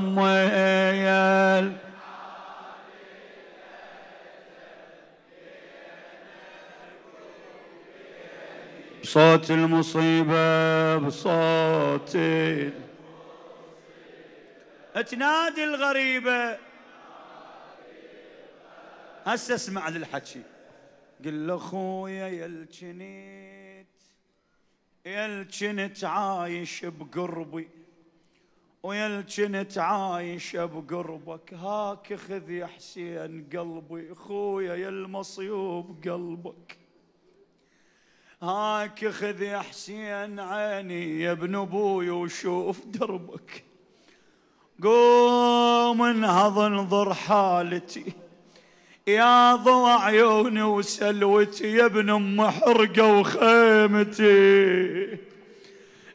امي بصوت المصيبة بصوت تنادي الغريبة هسه اسمع للحكي قل له خويا يلجنيت يلجنت عايش بقربي ويلجنت عايش بقربك هاك خذ يا حسين قلبي خويا يا المصيوب قلبك هاك خذ يا حسين عيني يا ابن ابوي وشوف دربك قوم انهض انظر حالتي يا ضوى عيوني وسلوتي يا ابن ام حرقه وخيمتي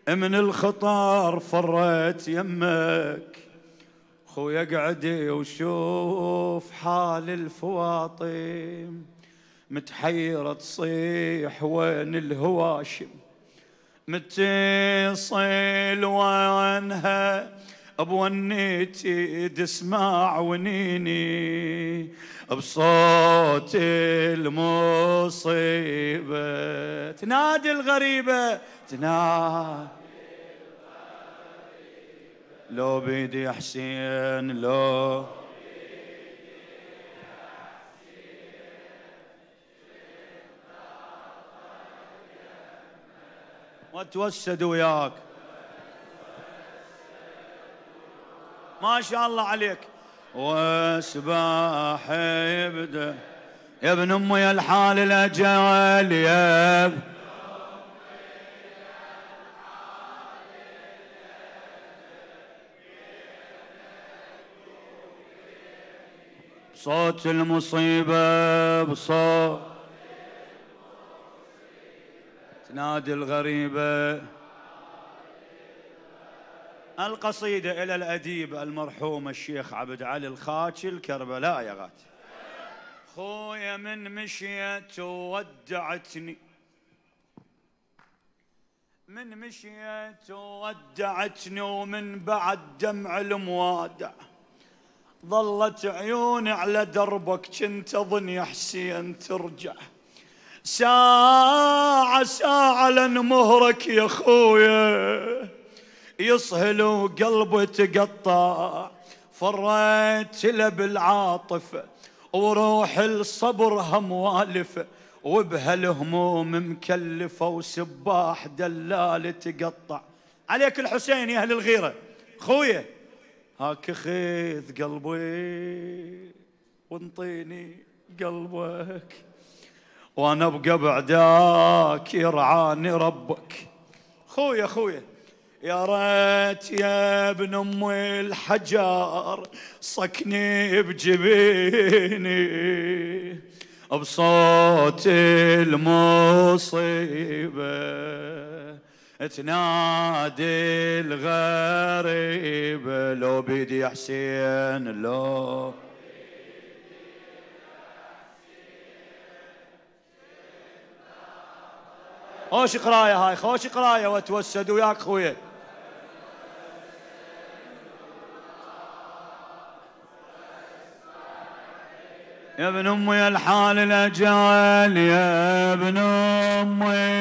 من الخطار فريت يمك خويا اقعدي وشوف حال الفواطم متحيرة تصيح وين الهواشم متصل وينها بونيتي تسمع ونيني بصوت المصيبة تنادي الغريبة تنادي لو بيدي حسين لو واتوسد وياك ما شاء الله عليك واسبح يبدا يا ابن امي الحال الاجل يا صوت المصيبه بصوت نادي الغريبة القصيدة إلى الأديب المرحوم الشيخ عبد علي الخاتشي الكربلاء يا غات خويا من مشيت وودعتني من مشيت وودعتني ومن بعد دمع الموادع ظلت عيوني على دربك كنت اظن يا حسين ترجع ساعة ساعة لن مهرك يا خويا يصهل وقلبه تقطع فريت له بالعاطفة وروح الصبر هموالفة وبهالهموم مكلفة وسباح دلال تقطع عليك الحسين يا أهل الغيرة خويا هاك خذ قلبي وانطيني قلبك وانا ابقى بعداك يرعاني ربك خويا خويا يا ريت يا ابن ام الحجار صكني بجبيني بصوت المصيبه تنادي الغريب لو بيدي حسين لو خوش قرايه هاي خوش قرايه واتوسد وياك خويا يا ابن امي الحال الاجل يا ابن امي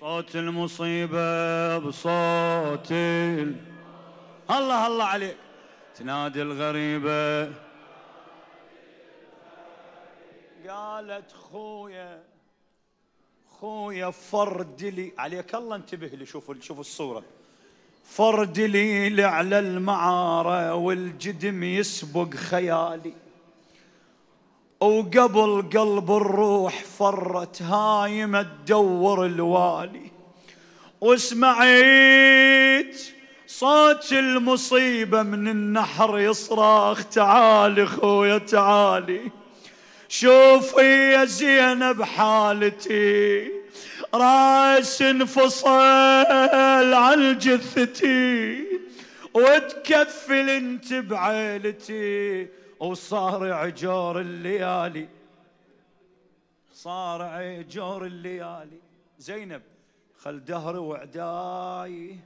صوت المصيبه بصوت الله الله عليك تنادي الغريبة قالت خويا خويا فرد لي عليك الله انتبه لي شوفوا شوفوا الصورة فرد لي على المعارة والجدم يسبق خيالي وقبل قلب الروح فرت هايمة تدور الوالي واسمعيت صوت المصيبة من النحر يصرخ تعالي خويا تعالي شوفي يا زينب حالتي راس انفصل عن جثتي وتكفل انت بعيلتي وصار عجور الليالي صار عجور الليالي زينب خل دهري وعداي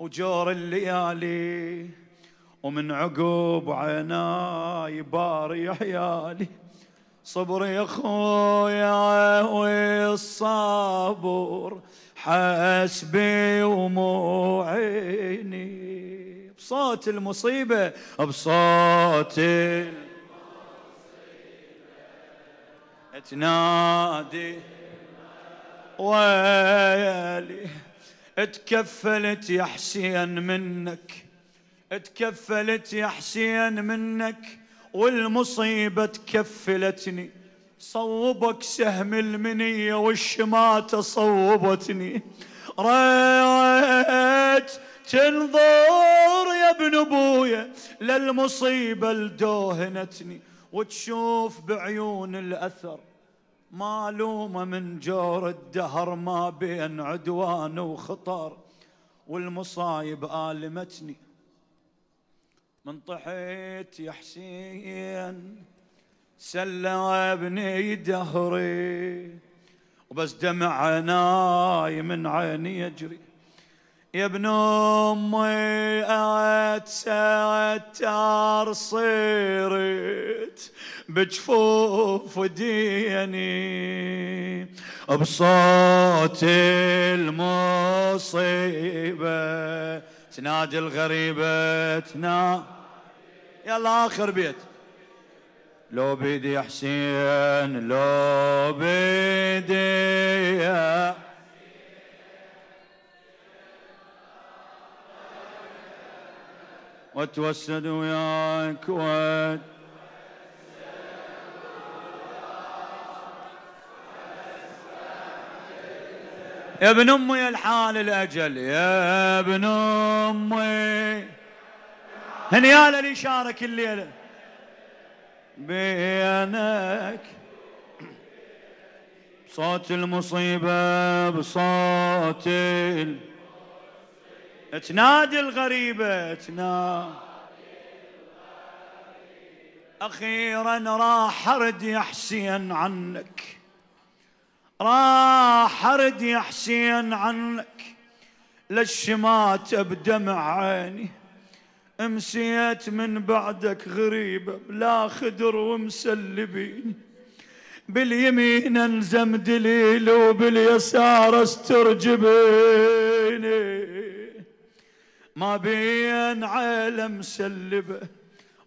وجور الليالي ومن عقب عيناي باري حيالي صبر يا خويا والصبر حسبي ومعيني بصوت المصيبة بصوت المصيبة تنادي ويالي تكفلت يا حسين منك تكفلت يا حسين منك والمصيبة تكفلتني صوبك سهم المنية والشماتة صوبتني ريت تنظر يا ابن ابويا للمصيبة الدوهنتني وتشوف بعيون الأثر مالومة من جور الدهر ما بين عدوان وخطر والمصايب آلمتني من طحيت يا حسين ابني دهري وبس دمع عيناي من عيني يجري يا ابن امي ساعة صيرت بجفوف ديني بصوت المصيبه تنادي الغريبه تنا يلا اخر بيت لو بيدي حسين لو بيدي وتوسد وياك وت... يا ابن امي الحال الاجل يا ابن امي هنيال اللي شارك الليله بينك صوت المصيبه بصوت المصيبة تنادي الغريبة تنادي أخيرا راح أرد يا حسين عنك راح أرد يا حسين عنك للشمات بدمع عيني امسيت من بعدك غريبة بلا خدر ومسلبين باليمين انزم دليل وباليسار استرجبيني ما بين عيلة مسلبة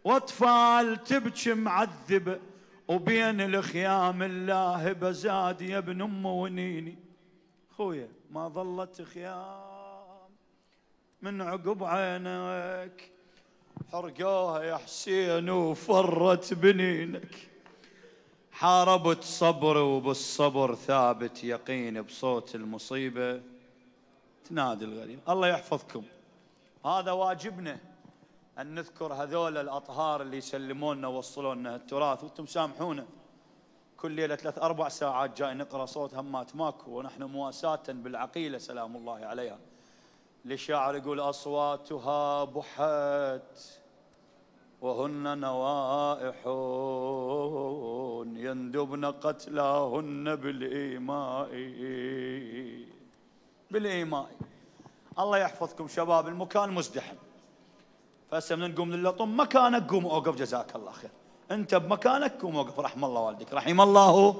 واطفال تبكي معذبة وبين الخيام اللاهبة زاد يا ابن أمه ونيني خويا ما ظلت خيام من عقب عينك حرقوها يا حسين وفرت بنينك حاربت صبر وبالصبر ثابت يقين بصوت المصيبة تنادي الغريب الله يحفظكم هذا واجبنا أن نذكر هذول الأطهار اللي يسلمونا ووصلونا التراث وأنتم سامحونا كل ليلة ثلاث أربع ساعات جاي نقرأ صوت همات ماكو ونحن مواساة بالعقيلة سلام الله عليها للشاعر يقول أصواتها بحت وهن نوائح يندبن قتلاهن بالإيماء بالإيماء الله يحفظكم شباب المكان مزدحم فهسه من نقوم للطم مكانك قوم اوقف جزاك الله خير انت بمكانك قوم اوقف رحم الله والديك رحم الله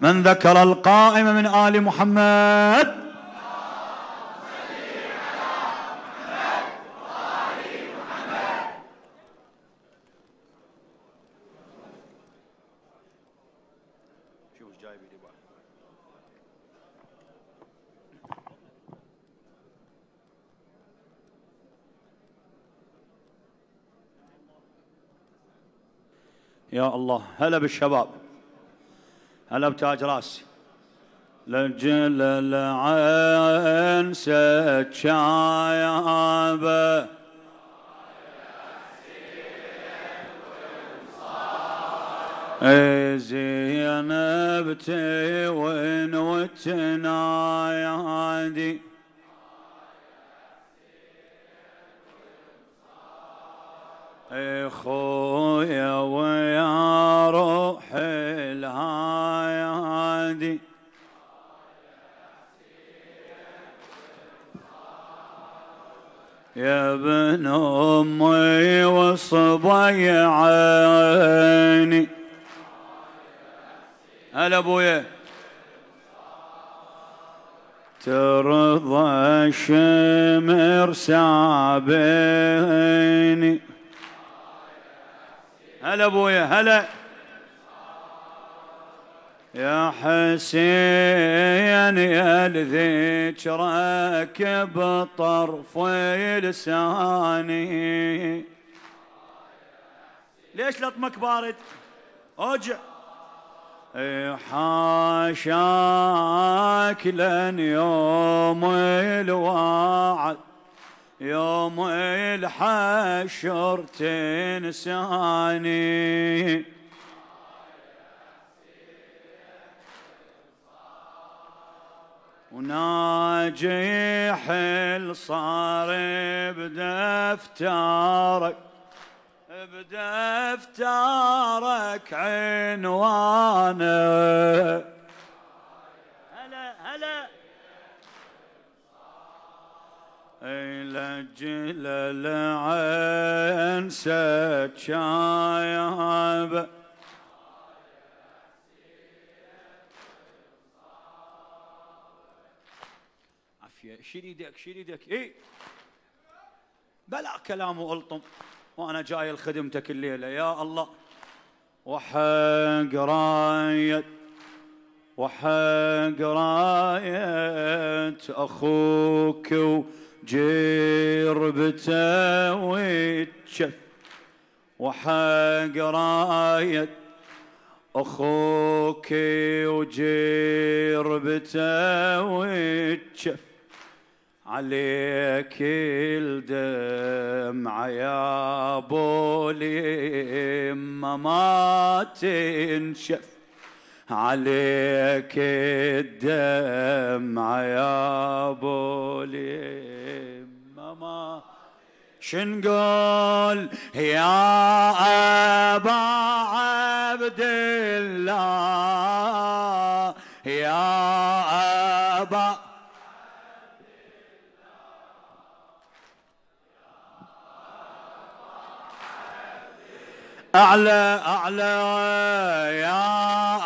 من ذكر القائمه من ال محمد يا الله هلا بالشباب هلا بتاج راسي لجل العين ست اي زينبتي وين وتنادي خويا ويا روح الهادي يا ابن امي وصبي عيني هلا ابويا ترضى الشمر سابيني هلا ابويا هلا يا حسين يا لذكرك بطرف لساني ليش لطمك بارد اوجع حاشاك لن يوم الوعد يوم الحشر تنساني وناجي حل صار بدفترك بدفترك عنوانك لجل العين سجايب عافية شريدك شريدك اي بلا كلام والطم وانا جاي لخدمتك الليله يا الله وحق رايه وحق رايه اخوك و جربته ويتشف وحق راية اخوك وجربته ويتشف عليك الدمع يا بولي اليمه ما تنشف عليك الدمع يا بولي شنقول يا أبا عبد الله يا أبا أعلى أعلى يا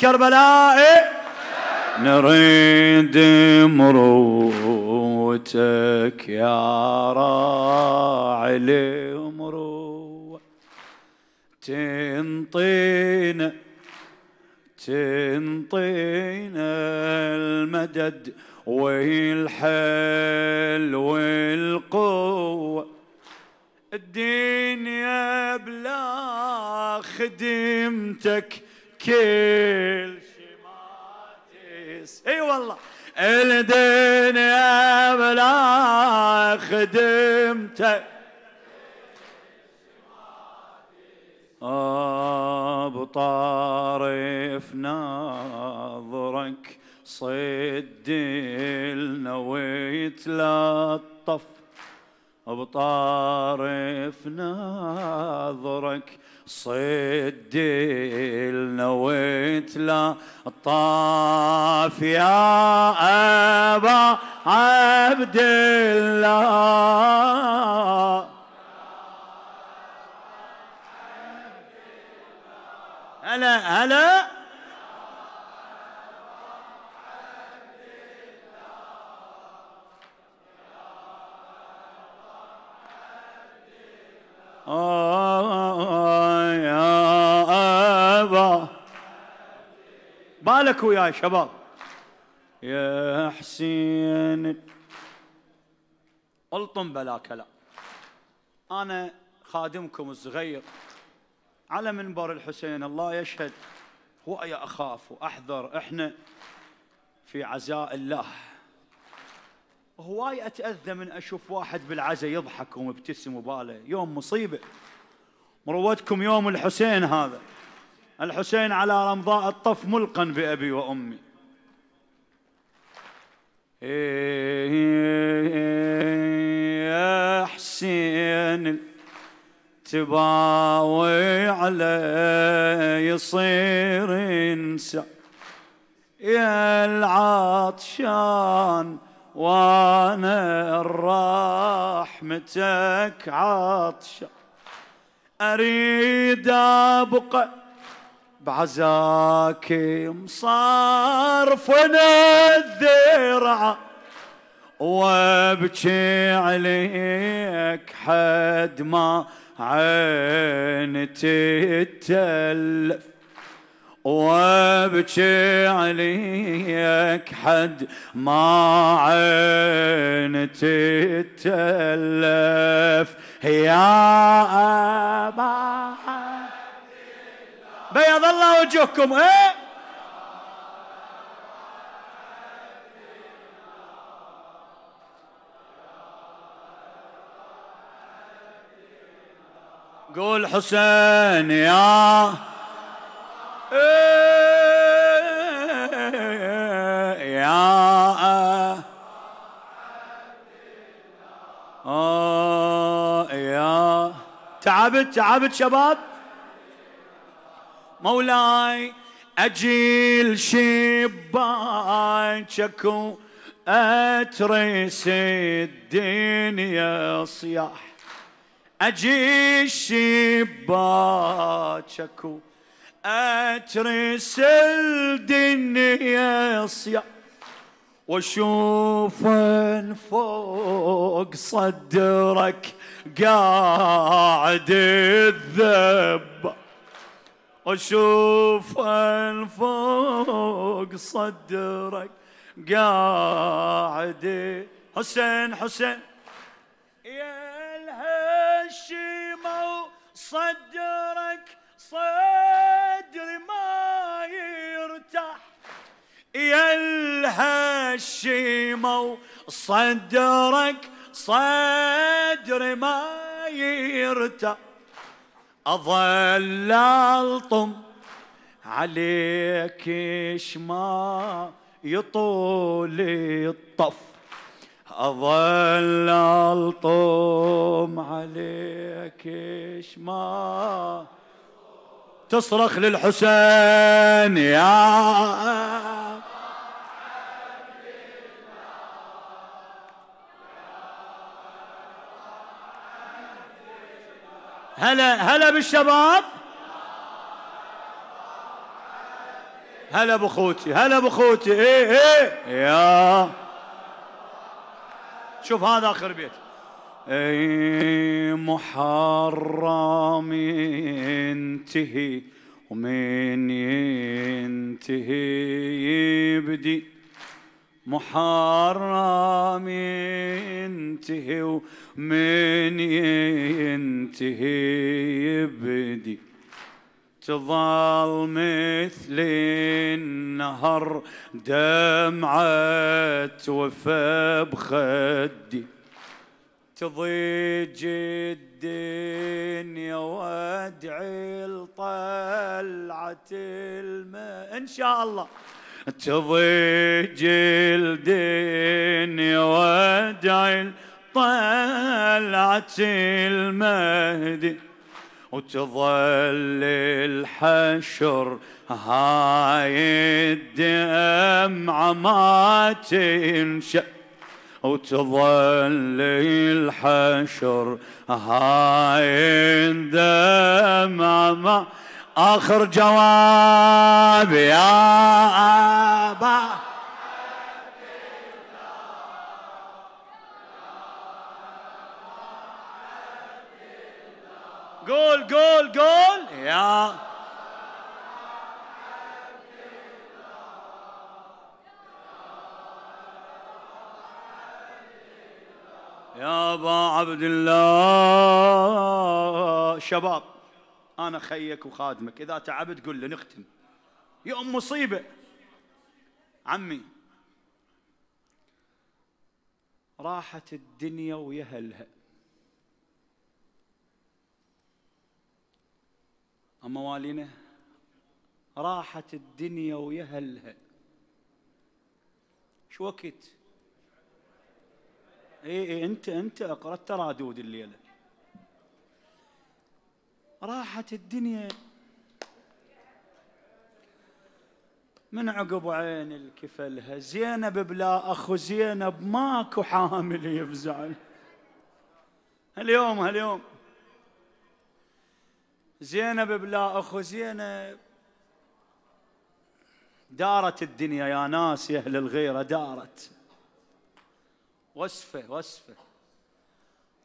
كربلاء نريد مروتك يا راعي مروة تنطينا تنطينا المدد والحل والقوة الدنيا بلا خدمتك كل شي ما اي والله الدنيا بلا خدمتك بطرف ناظرك صد لنا ويتلطف بطرف ناظرك صدي نويت لا طاف يا أبا عبد الله هلا هلا Oh, oh, oh. بالك ويا شباب يا حسين الطم بلا كلام انا خادمكم الصغير على منبر الحسين الله يشهد وأيا أخاف وأحذر إحنا في عزاء الله هواي أتأذى من أشوف واحد بالعزا يضحك ومبتسم وباله يوم مصيبة مروتكم يوم الحسين هذا الحسين على رمضاء الطف ملقا بأبي وأمي إيه يا حسين تباوي على يصير انسى يا العطشان وانا رحمتك عطشان اريد ابقى بعزاك مصار فن الذرع وابكي عليك حد ما عين تتلف وابكي عليك حد ما عين تتلف يا أبا بيض الله وجوهكم ايه قول حسين يا إيه يا آه يا تعبت تعبت شباب مولاي أجيل شباكك أترس الدنيا صياح أجيل شباكك أترس الدنيا صياح واشوف فوق صدرك قاعد الذبح واشوفه الفوق صدرك قاعد حسين حسين يا الهشيمة صدرك صدري ما يرتاح يا الهشيمة صدرك صدري ما يرتاح أظل ألطم عليك ما يطول الطف أظل ألطم عليك ما تصرخ للحسين يا هلا هلا بالشباب هلا بخوتي هلا بخوتي ايه ايه يا شوف هذا اخر بيت اي محرم ينتهي ومن ينتهي يبدي محرم ينتهي ومن ينتهي يبدي تظل مثل النهر دمعة توفى بخدي تضيج الدنيا وادعي لطلعة الماء إن شاء الله تضج الدنيا وادعي طلعت المهدي وتظل الحشر هاي الدمعة ما تنشأ وتظل الحشر هاي الدمعة ما تنشأ آخر جواب يا أبا قول قول قول يا يا ابا عبد الله شباب أنا خيك وخادمك إذا تعبت قل له نختم يا ام مصيبة عمي راحت الدنيا ويا أما والينا راحت الدنيا ويا شو وقت؟ اي اي انت انت اقرا الترادود الليله راحت الدنيا من عقب عين الكفلها زينب بلا اخو زينب ماكو حامل يفزع اليوم اليوم زينب بلا اخو زينب دارت الدنيا يا ناس يا اهل الغيره دارت وصفه وصفه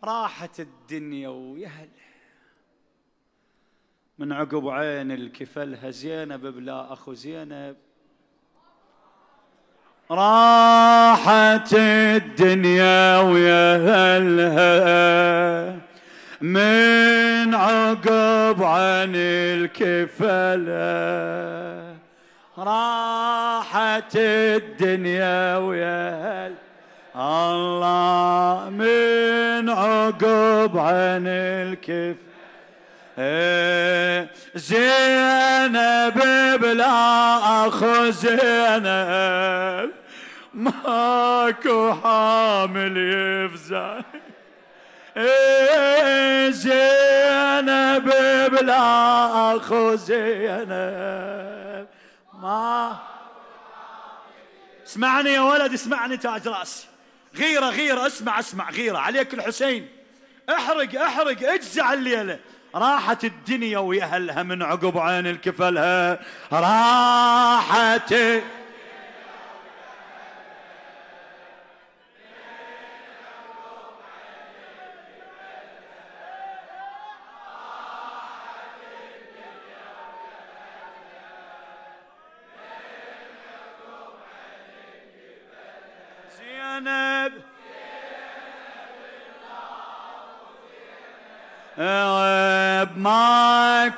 راحت الدنيا ويا من عقب عين الكفلها زينب بلا أخو زينب راحت الدنيا ويا أهلها من عقب عين الكفلها راحت الدنيا ويا الله من عقب عين الكفلها زينب بلا أخو زينب ماكو حامل يفزع زينب بلا أخو زينب ما اسمعني يا ولد اسمعني تاج راسي غيرة غيرة اسمع اسمع غيرة عليك الحسين احرق احرق اجزع الليلة راحت الدنيا ويا اهلها من عقب عين الكفلها راحت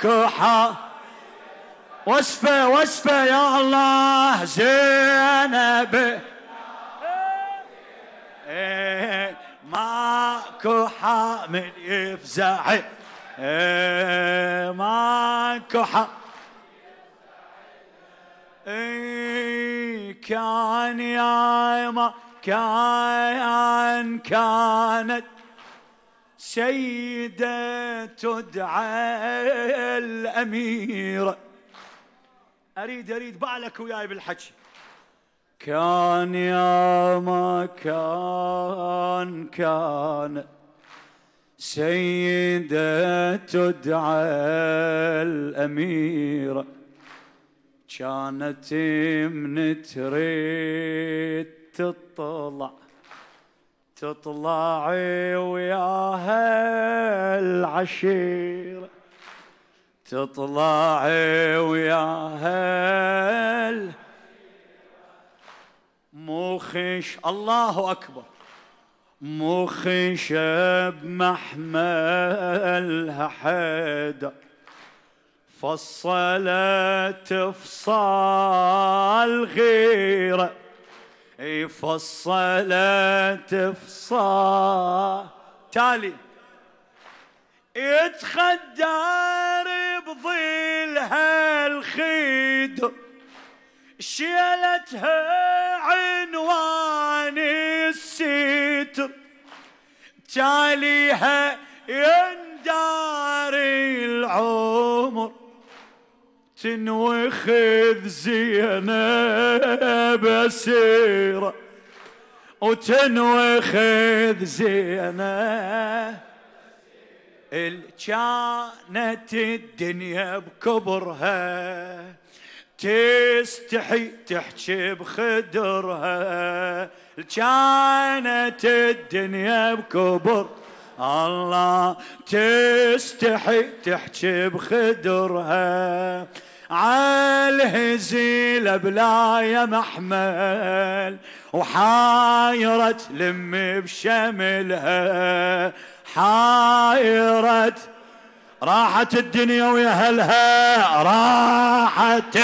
كحة وصفة وصفة يا الله زينب إيه ماكو حامل يفزع إيه، ماكو حامل إيه، كان يا ما كان كانت سيدة تدعى الأميرة أريد أريد بالك وياي بالحكي كان يا ما كان كان سيدة تدعى الأميرة كانت من تريد تطلع تطلعي وياها العشيرة تطلعي وياها مخش الله أكبر مخشى بمحملها حيدر فصلت فصال غيره فالصلاة تفصى تالي يتخدر بظلها هالخيد شيلتها عنوان الستر تاليها يندار العمر تنوخذ زينب أسيرة وتنوخذ زينب كانت الدنيا بكبرها تستحي تحكي بخدرها كانت الدنيا بكبر الله تستحي تحكي بخدرها بلا يا محمل وحايرة لم بشملها حايرة راحت الدنيا ويا اهلها راحت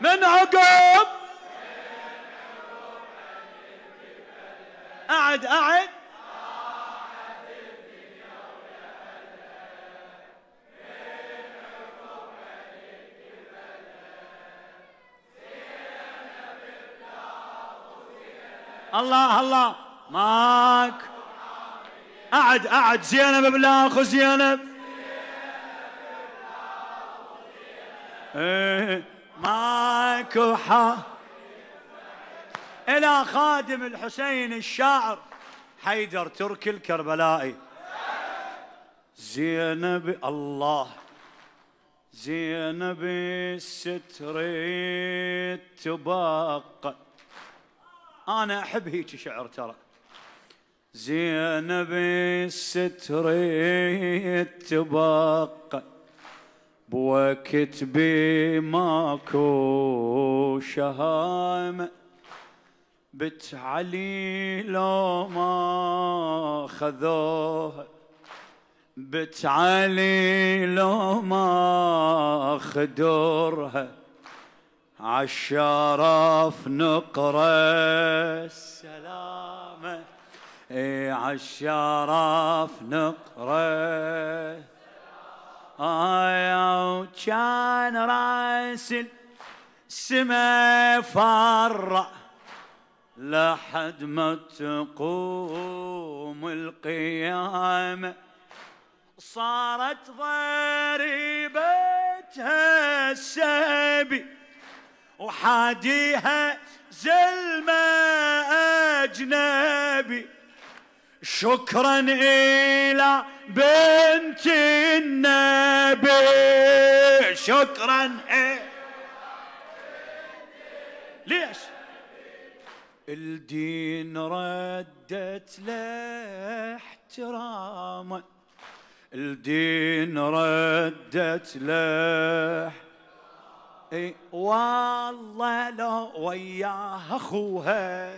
من عقب اعد اعد الله الله ماك أعد أعد زينب بلا أخو زينب إيه وحا إلى خادم الحسين الشاعر حيدر تركي الكربلائي زينب الله زينب الستر تبقى انا احب هيك شعر ترى زينب الستر تبقى بوقت بي ماكو شهامه بت علي لو ما خذوها بت علي لو ما خدرها عالشرف نقرا السلامة اي عالشرف نقرا آية وكان راس السما فرع لحد ما تقوم القيامة صارت ضريبتها السبي وحاديها زلمة أجنبي شكرا إلى بنت النبي شكرا إيه ليش الدين ردت لاحترام الدين ردت لاحترام والله لو وياها اخوها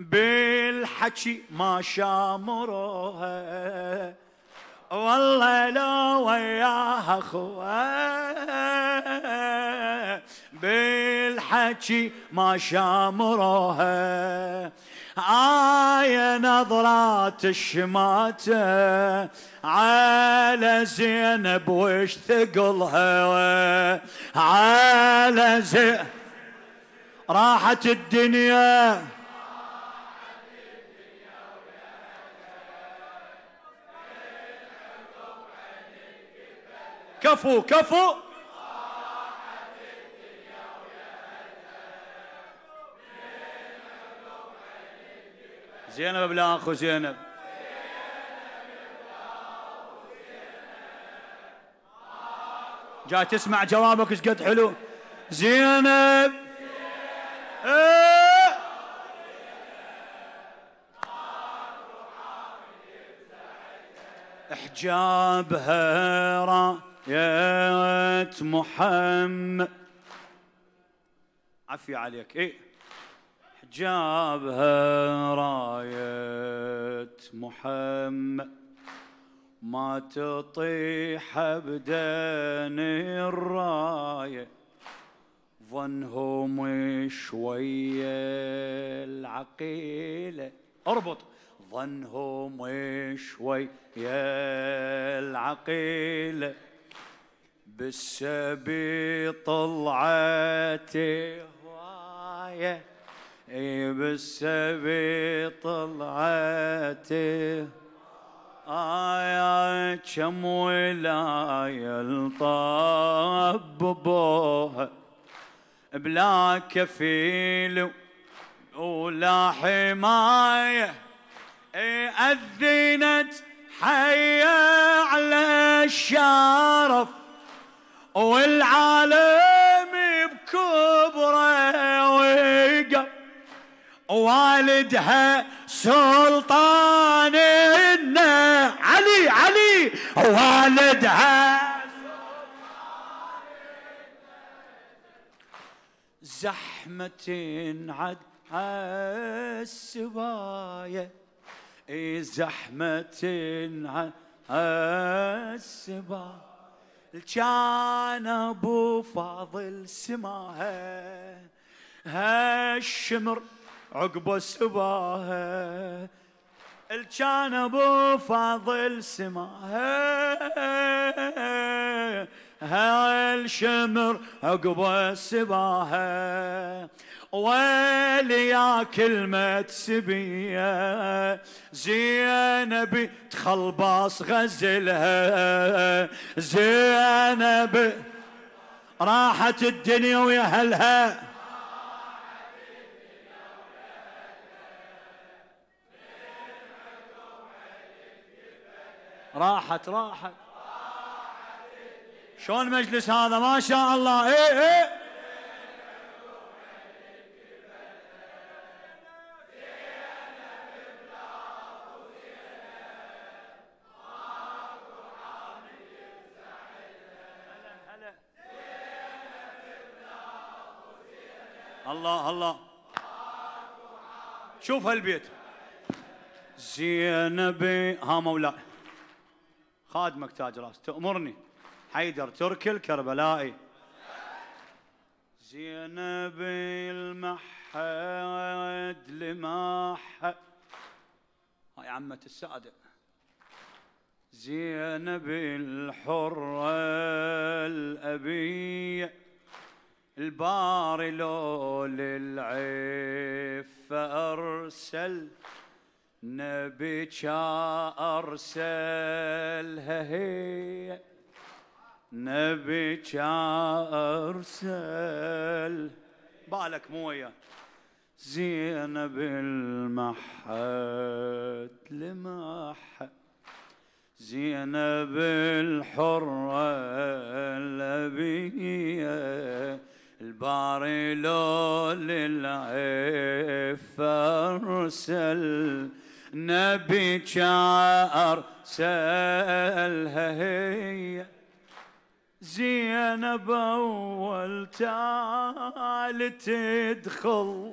بالحكي ما شامروها والله لو وياها اخوها بالحكي ما شامروها آية نظرات الشماتة على زينب وش ثقلها على زينب راحت الدنيا كفو كفو زينب بلا اخو زينب جاي تسمع جوابك ايش قد حلو زينب ايه حجابها رايت محمد عفي عليك ايه جابها راية محمد ما تطيح بدن الراية ظنهم شوية العقيلة اربط ظنهم شوية العقيلة بالسبي طلعت هوايه بالسبي طلعتي آية كم ولاية الطببوها بلا كفيل ولا حماية أذنت حي على الشرف والعالم والدها سلطان علي علي والدها زحمة عد السباية اي زحمة عن السباية كان ابو فاضل سماها هالشمر عقب سباها الجان ابو فاضل سماها هاي الشمر عقب سباها ويلي يا كلمة سبية زينب تخلباص غزلها زينب راحت الدنيا ويا اهلها راحت راحت شلون مجلس هذا ما شاء الله اي اي الله الله شوف هالبيت زينب ها مولاي خادمك تاج راس تأمرني حيدر تركي الكربلائي زينب المحد لماحد هاي عمة السادة زينب الحرة الأبية الباري لول العفة أرسل نبي أرسلها هي نبي أرسل بالك موية زينب المحد لمح زينب الحرة الأبية الباري لو للعفة أرسل نبي شعر سألها هي زينب أول تعال تدخل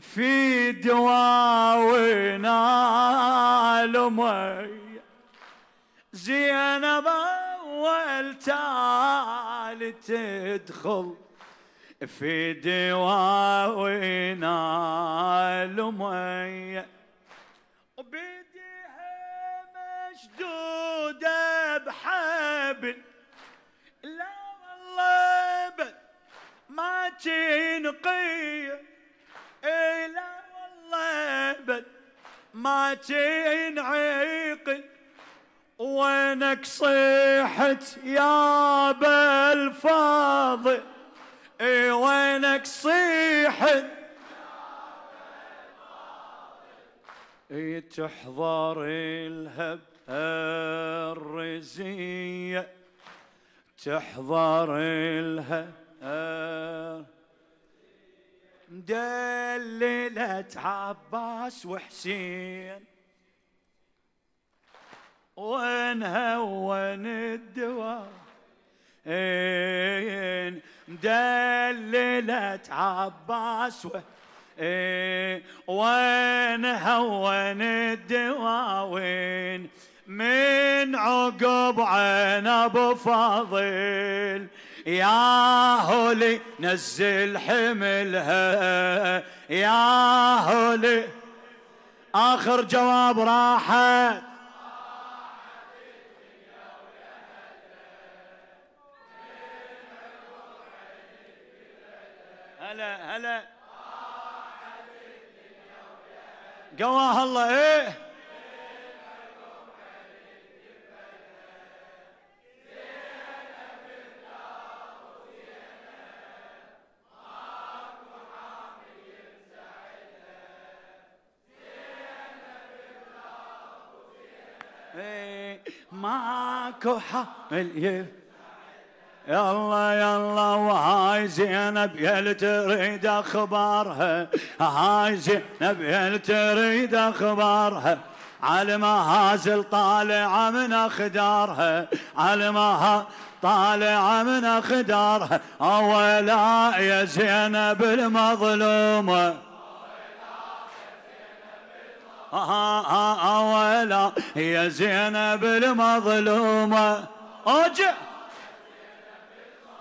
في دواوين المي زينب أول تعال تدخل في دواوين المي جاب حبل لا والله بل ما تنقي إيه لا والله بل ما تنعقل وينك صيحت يا بالفاضي اي وينك صيحت اي تحضر الهب الرزية تحضر لها دللت عباس وحسين ونهون الدوار إيه مدللة عباس و... إيه وين هون الدواوين من عقب عين ابو فاضل يا هولي نزل حملها يا هولي اخر جواب راحت هلا هلا قواها الله ايه ماكو حال يلا يلا وهاي زينب يل تريد اخبارها هاي زينب يل تريد اخبارها على مهازل طالعه من اخدارها على مهازل طالعة من أخدارها أولا يا زينب المظلومة ولا يا زينب المظلومة أرجع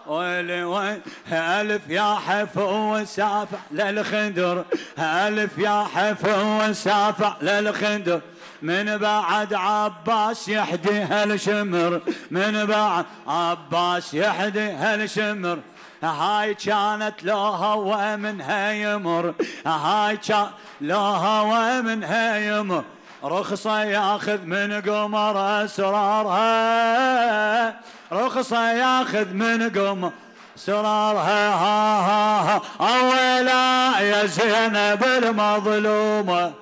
ويلي ويل ألف يا حف وسافع للخندر ألف يا حف وسافع للخندر من بعد عباس يحدي هالشمر من بعد عباس يحدي هالشمر هاي كانت لو هوا من هيمر هاي كان لو هوا من هيمر رخصة ياخذ من قمر أسرارها رخصة ياخذ من قمر سرارها ها ها ها أولا يا زينب المظلومة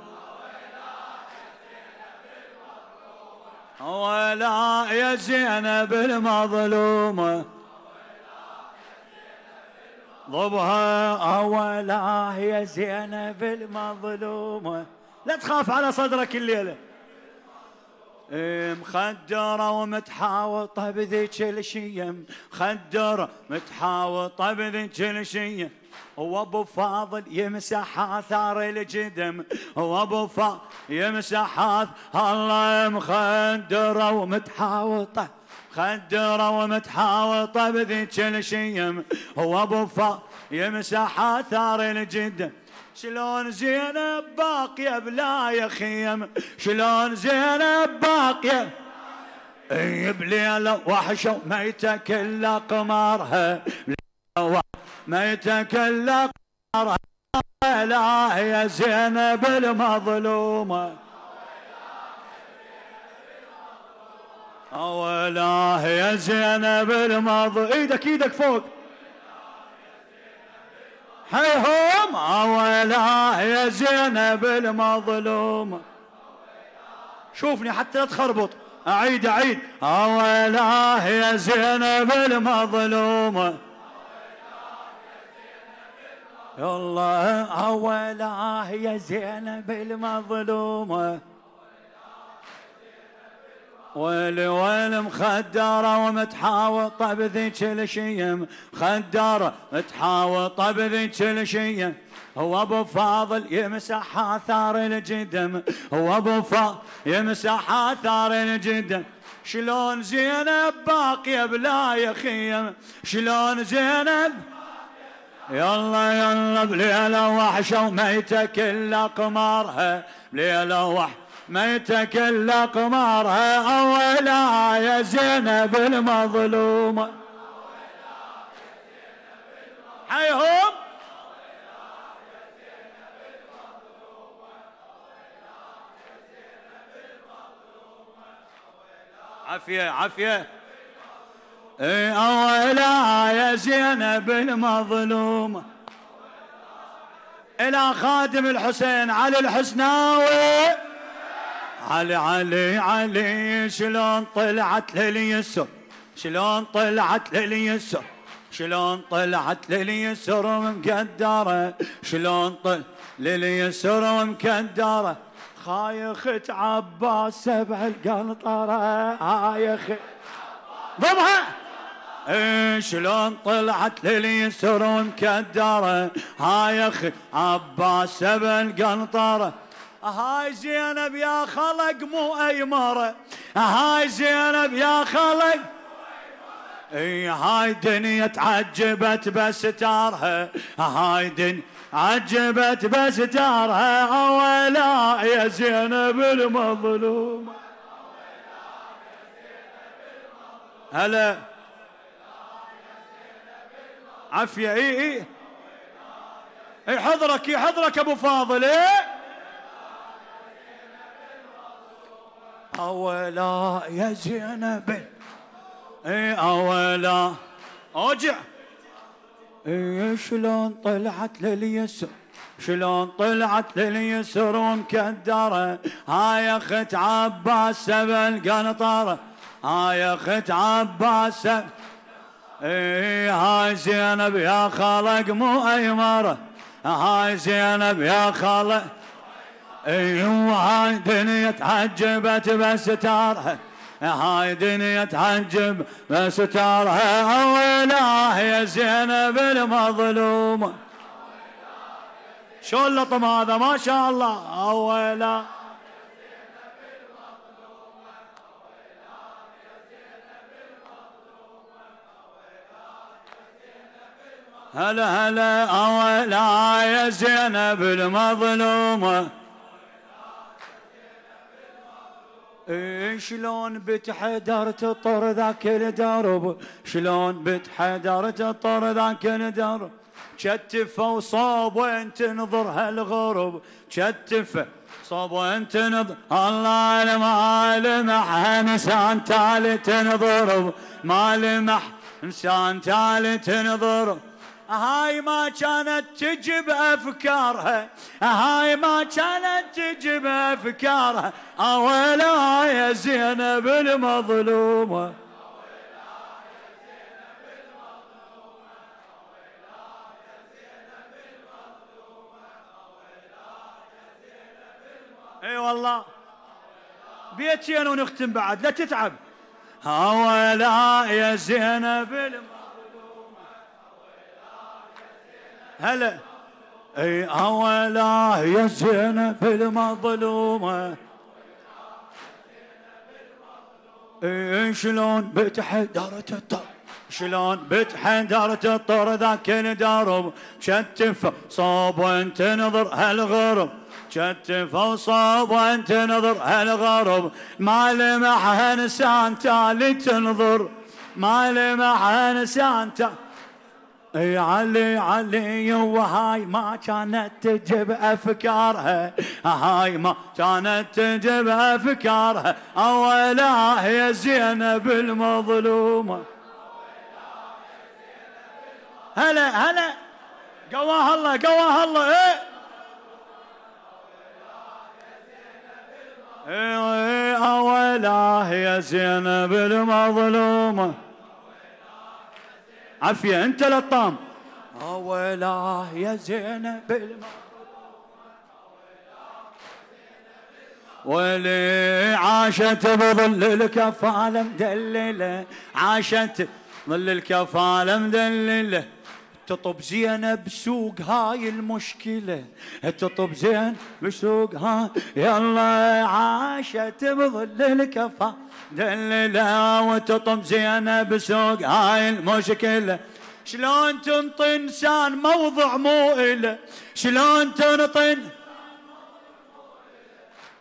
أولا يا زينب المظلومة ضبها أولا يا زينب المظلومة لا تخاف على صدرك الليلة مخدرة ومتحاوطة بذيك الشيم مخدرة متحاوطة بذيك الشيم وابو فاضل يمسح اثار الجدم وابو فاضل يمسح اثار الله مخدرة ومتحاوطة خدره ومتحاوطه بذيك الشيم وابو فا يمسح اثار الجد شلون زينب باقيه بلا يخيم شلون زينب باقيه اي بليله وحشه ميته كل قمارها ميته كلا قمارها لا هي زينب المظلومه أولاه يا زينب الماضي ايدك ايدك فوق حيهم أولاه يا زينب المظلومة شوفني حتى لا تخربط أعيد أعيد أولاه يا زينب المظلومة يلا أولاه يا زينب المظلومة والويل مخدرة ومتحاوطة بذيك الشيم مخدرة متحاوطة بذيك الشيم هو ابو فاضل يمسح اثار الجدم هو ابو فاضل يمسح اثار الجدم شلون زينب باقية بلا يخيم شلون زينب يلا يلا بليلة وحشة وميتة كل قمارها بليلة وحشة ميتك يتكلق أولا يا زينب المظلومة حيهم عافية عافية إيه، أولا يا زينب المظلومة إلى خادم الحسين علي الحسناوي علي علي علي شلون طلعت لليسر شلون طلعت لليسر شلون طلعت لليسر ومقدره شلون طل لليسر ومقدره خايخت عباس سبع القنطره خايخت ضمها إيه، شلون طلعت لليسر ومكدره هاي اخي عباس سبع القنطره هاي زينب يا خلق مو أي مرة هاي زينب يا خلق اي هاي دنيا تعجبت بستارها هاي دنيا عجبت بستارها اولا يا زينب المظلوم هلا عفية اي اي اي حضرك اي حضرك ابو فاضل إيه؟ أولا يا زينب إيه، أولا أرجع إيه، شلون طلعت لليسر شلون طلعت لليسر ومكدرة هاي أخت عباس سبل القنطرة هاي أخت عباس إي هاي زينب يا خالق مو أي مرة هاي زينب يا خالق ايوه هاي دنيا تعجبت بستارها هاي دنيا تعجب بستارها ويلاه يا زينب المظلومة شو اللطم هذا ما شاء الله أولا هلا هلا أولا يا زينب المظلومة شلون بتحدر تطر ذاك الدرب شلون بتحدر تطر ذاك الدرب كتفه وصاب وين تنظر هالغرب كتفه صاب وين تنظر الله ما لمح انسان تالي تنظر ما لمح انسان تالي تنظر هاي ما كانت تجب افكارها هاي ما كانت تجب افكارها اولا يا زينب المظلومه اي والله بيتين ونختم بعد لا تتعب ولا يا زينب المظلومه هلا اي اولا يا زينب المظلومه اي شلون بتحدرت الطر شلون بتحدرت الطر ذاك الدرب شتف صوب وانت نظر هالغرب شتف صوب وانت نظر هالغرب ما لمحها انسان تالي تنظر ما لمحها انسان تالي اي علي علي وهاي ما كانت تجيب افكارها هاي ما كانت تجيب افكارها اولها يا زينب المظلومه هلا هلا قواها الله قواها الله ايه ايه اولا يا زينب المظلومه عافية أنت لطام أولا يا زينب ولي عاشت بظل الكفالة مدللة عاشت ظل الكفالة مدللة تطب زينب بسوق هاي المشكلة تطب زين بسوق هاي يلا عاشت بظل الكفالة دللها وتطم زينب بسوق هاي المشكلة شلون تنطي انسان موضع مو إله شلون تنطي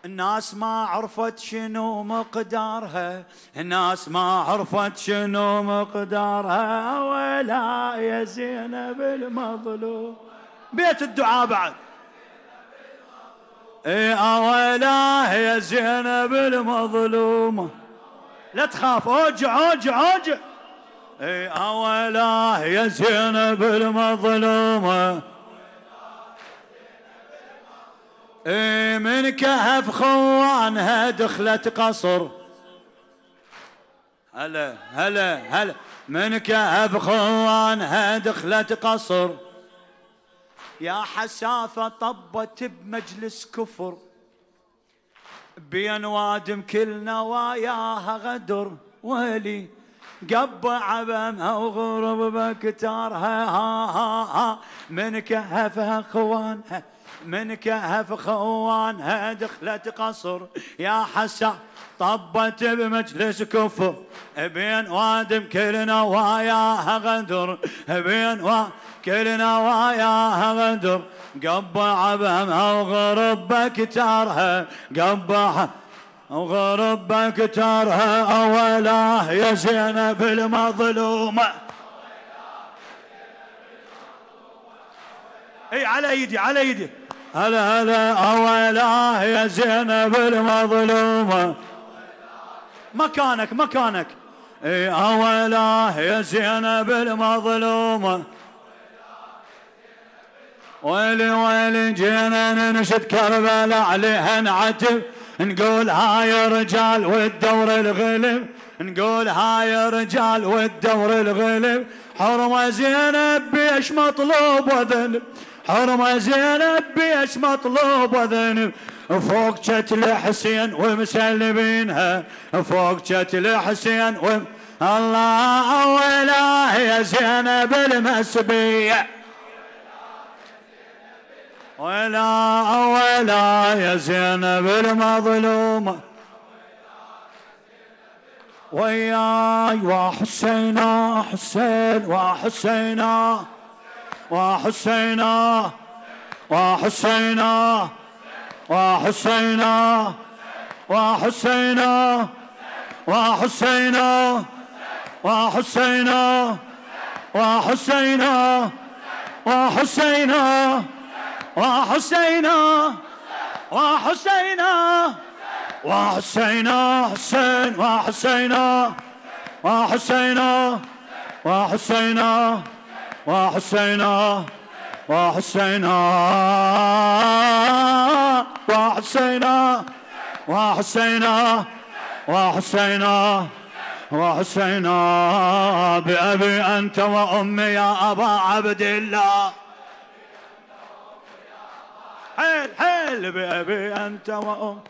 الناس ما عرفت شنو مقدارها الناس ما عرفت شنو مقدارها ولا يا زينب المظلوم بيت الدعاء بعد اي ولا يا زينب المظلومه لا تخاف اوجع اوجع اوجع اي اولا يا زينب المظلومه اي من كهف خوانها دخلت قصر هلا هلا هلا من كهف خوانها دخلت قصر يا حسافة طبت بمجلس كفر بين وادم كل نواياها غدر ولي قبع بمها وغرب بكتارها ها ها ها من كهفها اخوانها من كهف خوانها دخلت قصر يا حسا طبت بمجلس كفر بين وادم كل نواياها غدر بين وادم كل نواياها غدر قبع بهمها وغرب ترها قبعها وغرب ترها أولاه يا زينب المظلومة اي على ايدي على ايدي هلا هلا أولاه يا زينب المظلومة مكانك مكانك اي أولاه يا زينب المظلومة ويلي ويلي جينا ننشد كربلاء عليها نعتب نقول هاي رجال والدور الغلب نقول هاي رجال والدور الغلب حرمة زينب بيش مطلوب وذنب حرمة زينب بيش مطلوب وذنب فوق جت حسين ومسلبينها فوق جت حسين و... الله ويلاه يا زينب المسبيه ولا ولا يا زينب المظلومة وياي وحسينا حسين وحسينا وحسينا وحسينا وحسينا وحسينا وحسينا وحسينا وحسينا وحسينا وحسينا وحسينا وحسينا حسين وحسينا وحسينا وحسينا وحسينا وحسينا وحسينا وحسينا وحسينا وحسينا بأبي أنت وأمي يا أبا عبد الله حيل حيل بأبي أنت وأم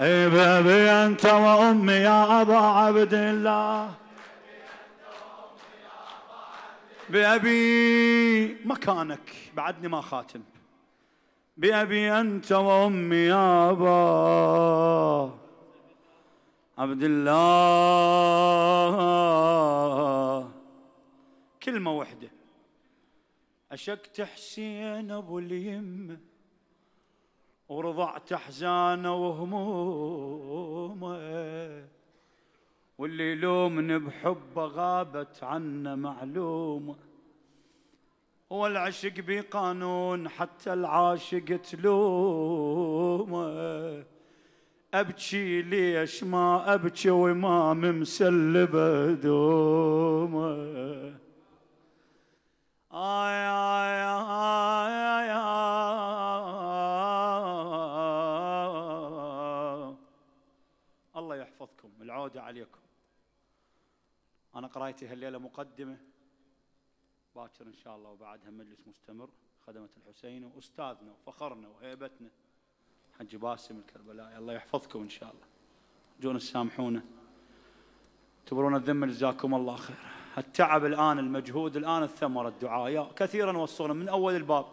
إيه بأبي أنت وأمي يا أبا عبد الله بأبي مكانك بعدني ما خاتم بأبي أنت وأمي يا أبا عبد الله كلمة وحدة عشقت حسين ابو اليمه ورضعت احزانه وهمومه واللي يلومني بحبه غابت عنا معلومه والعشق بقانون حتى العاشق تلومه ابكي ليش ما ابكي وما ممسل بدومه الله يحفظكم العودة عليكم أنا قرايتي هالليلة مقدمة باكر إن شاء الله وبعدها مجلس مستمر خدمة الحسين وأستاذنا وفخرنا وهيبتنا حج باسم الكربلائي الله يحفظكم إن شاء الله جون السامحونا تبرون الذمة جزاكم الله خير التعب الآن المجهود الآن الثمرة الدعاء كثيرا وصلنا من أول الباب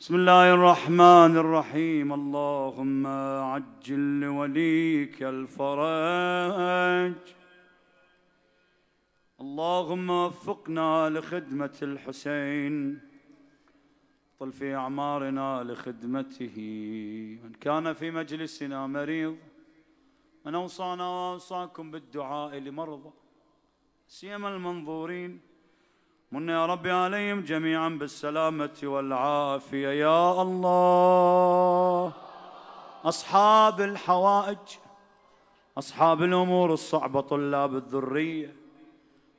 بسم الله الرحمن الرحيم اللهم عجل لوليك الفرج اللهم وفقنا لخدمة الحسين طل في أعمارنا لخدمته من كان في مجلسنا مريض من أوصانا وأوصاكم بالدعاء لمرضى سيما المنظورين من يا ربي عليهم جميعا بالسلامة والعافية يا الله أصحاب الحوائج أصحاب الأمور الصعبة طلاب الذرية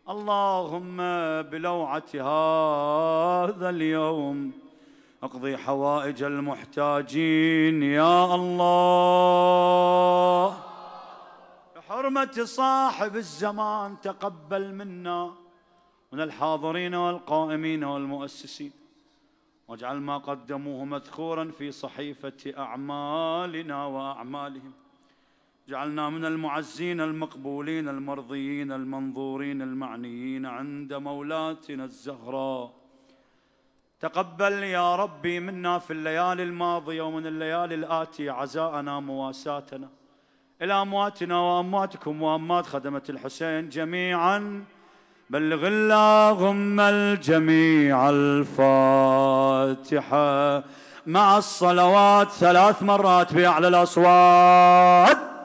اللهم بلوعة هذا اليوم اقضي حوائج المحتاجين يا الله بحرمة صاحب الزمان تقبل منا من الحاضرين والقائمين والمؤسسين واجعل ما قدموه مذكورا في صحيفة أعمالنا وأعمالهم جعلنا من المعزين المقبولين المرضيين المنظورين المعنيين عند مولاتنا الزهراء تقبل يا ربي منا في الليالي الماضية ومن الليالي الآتية عزاءنا مواساتنا إلى أمواتنا وأمواتكم وأموات خدمة الحسين جميعا بلغ اللهم الجميع الفاتحة مع الصلوات ثلاث مرات بأعلى الأصوات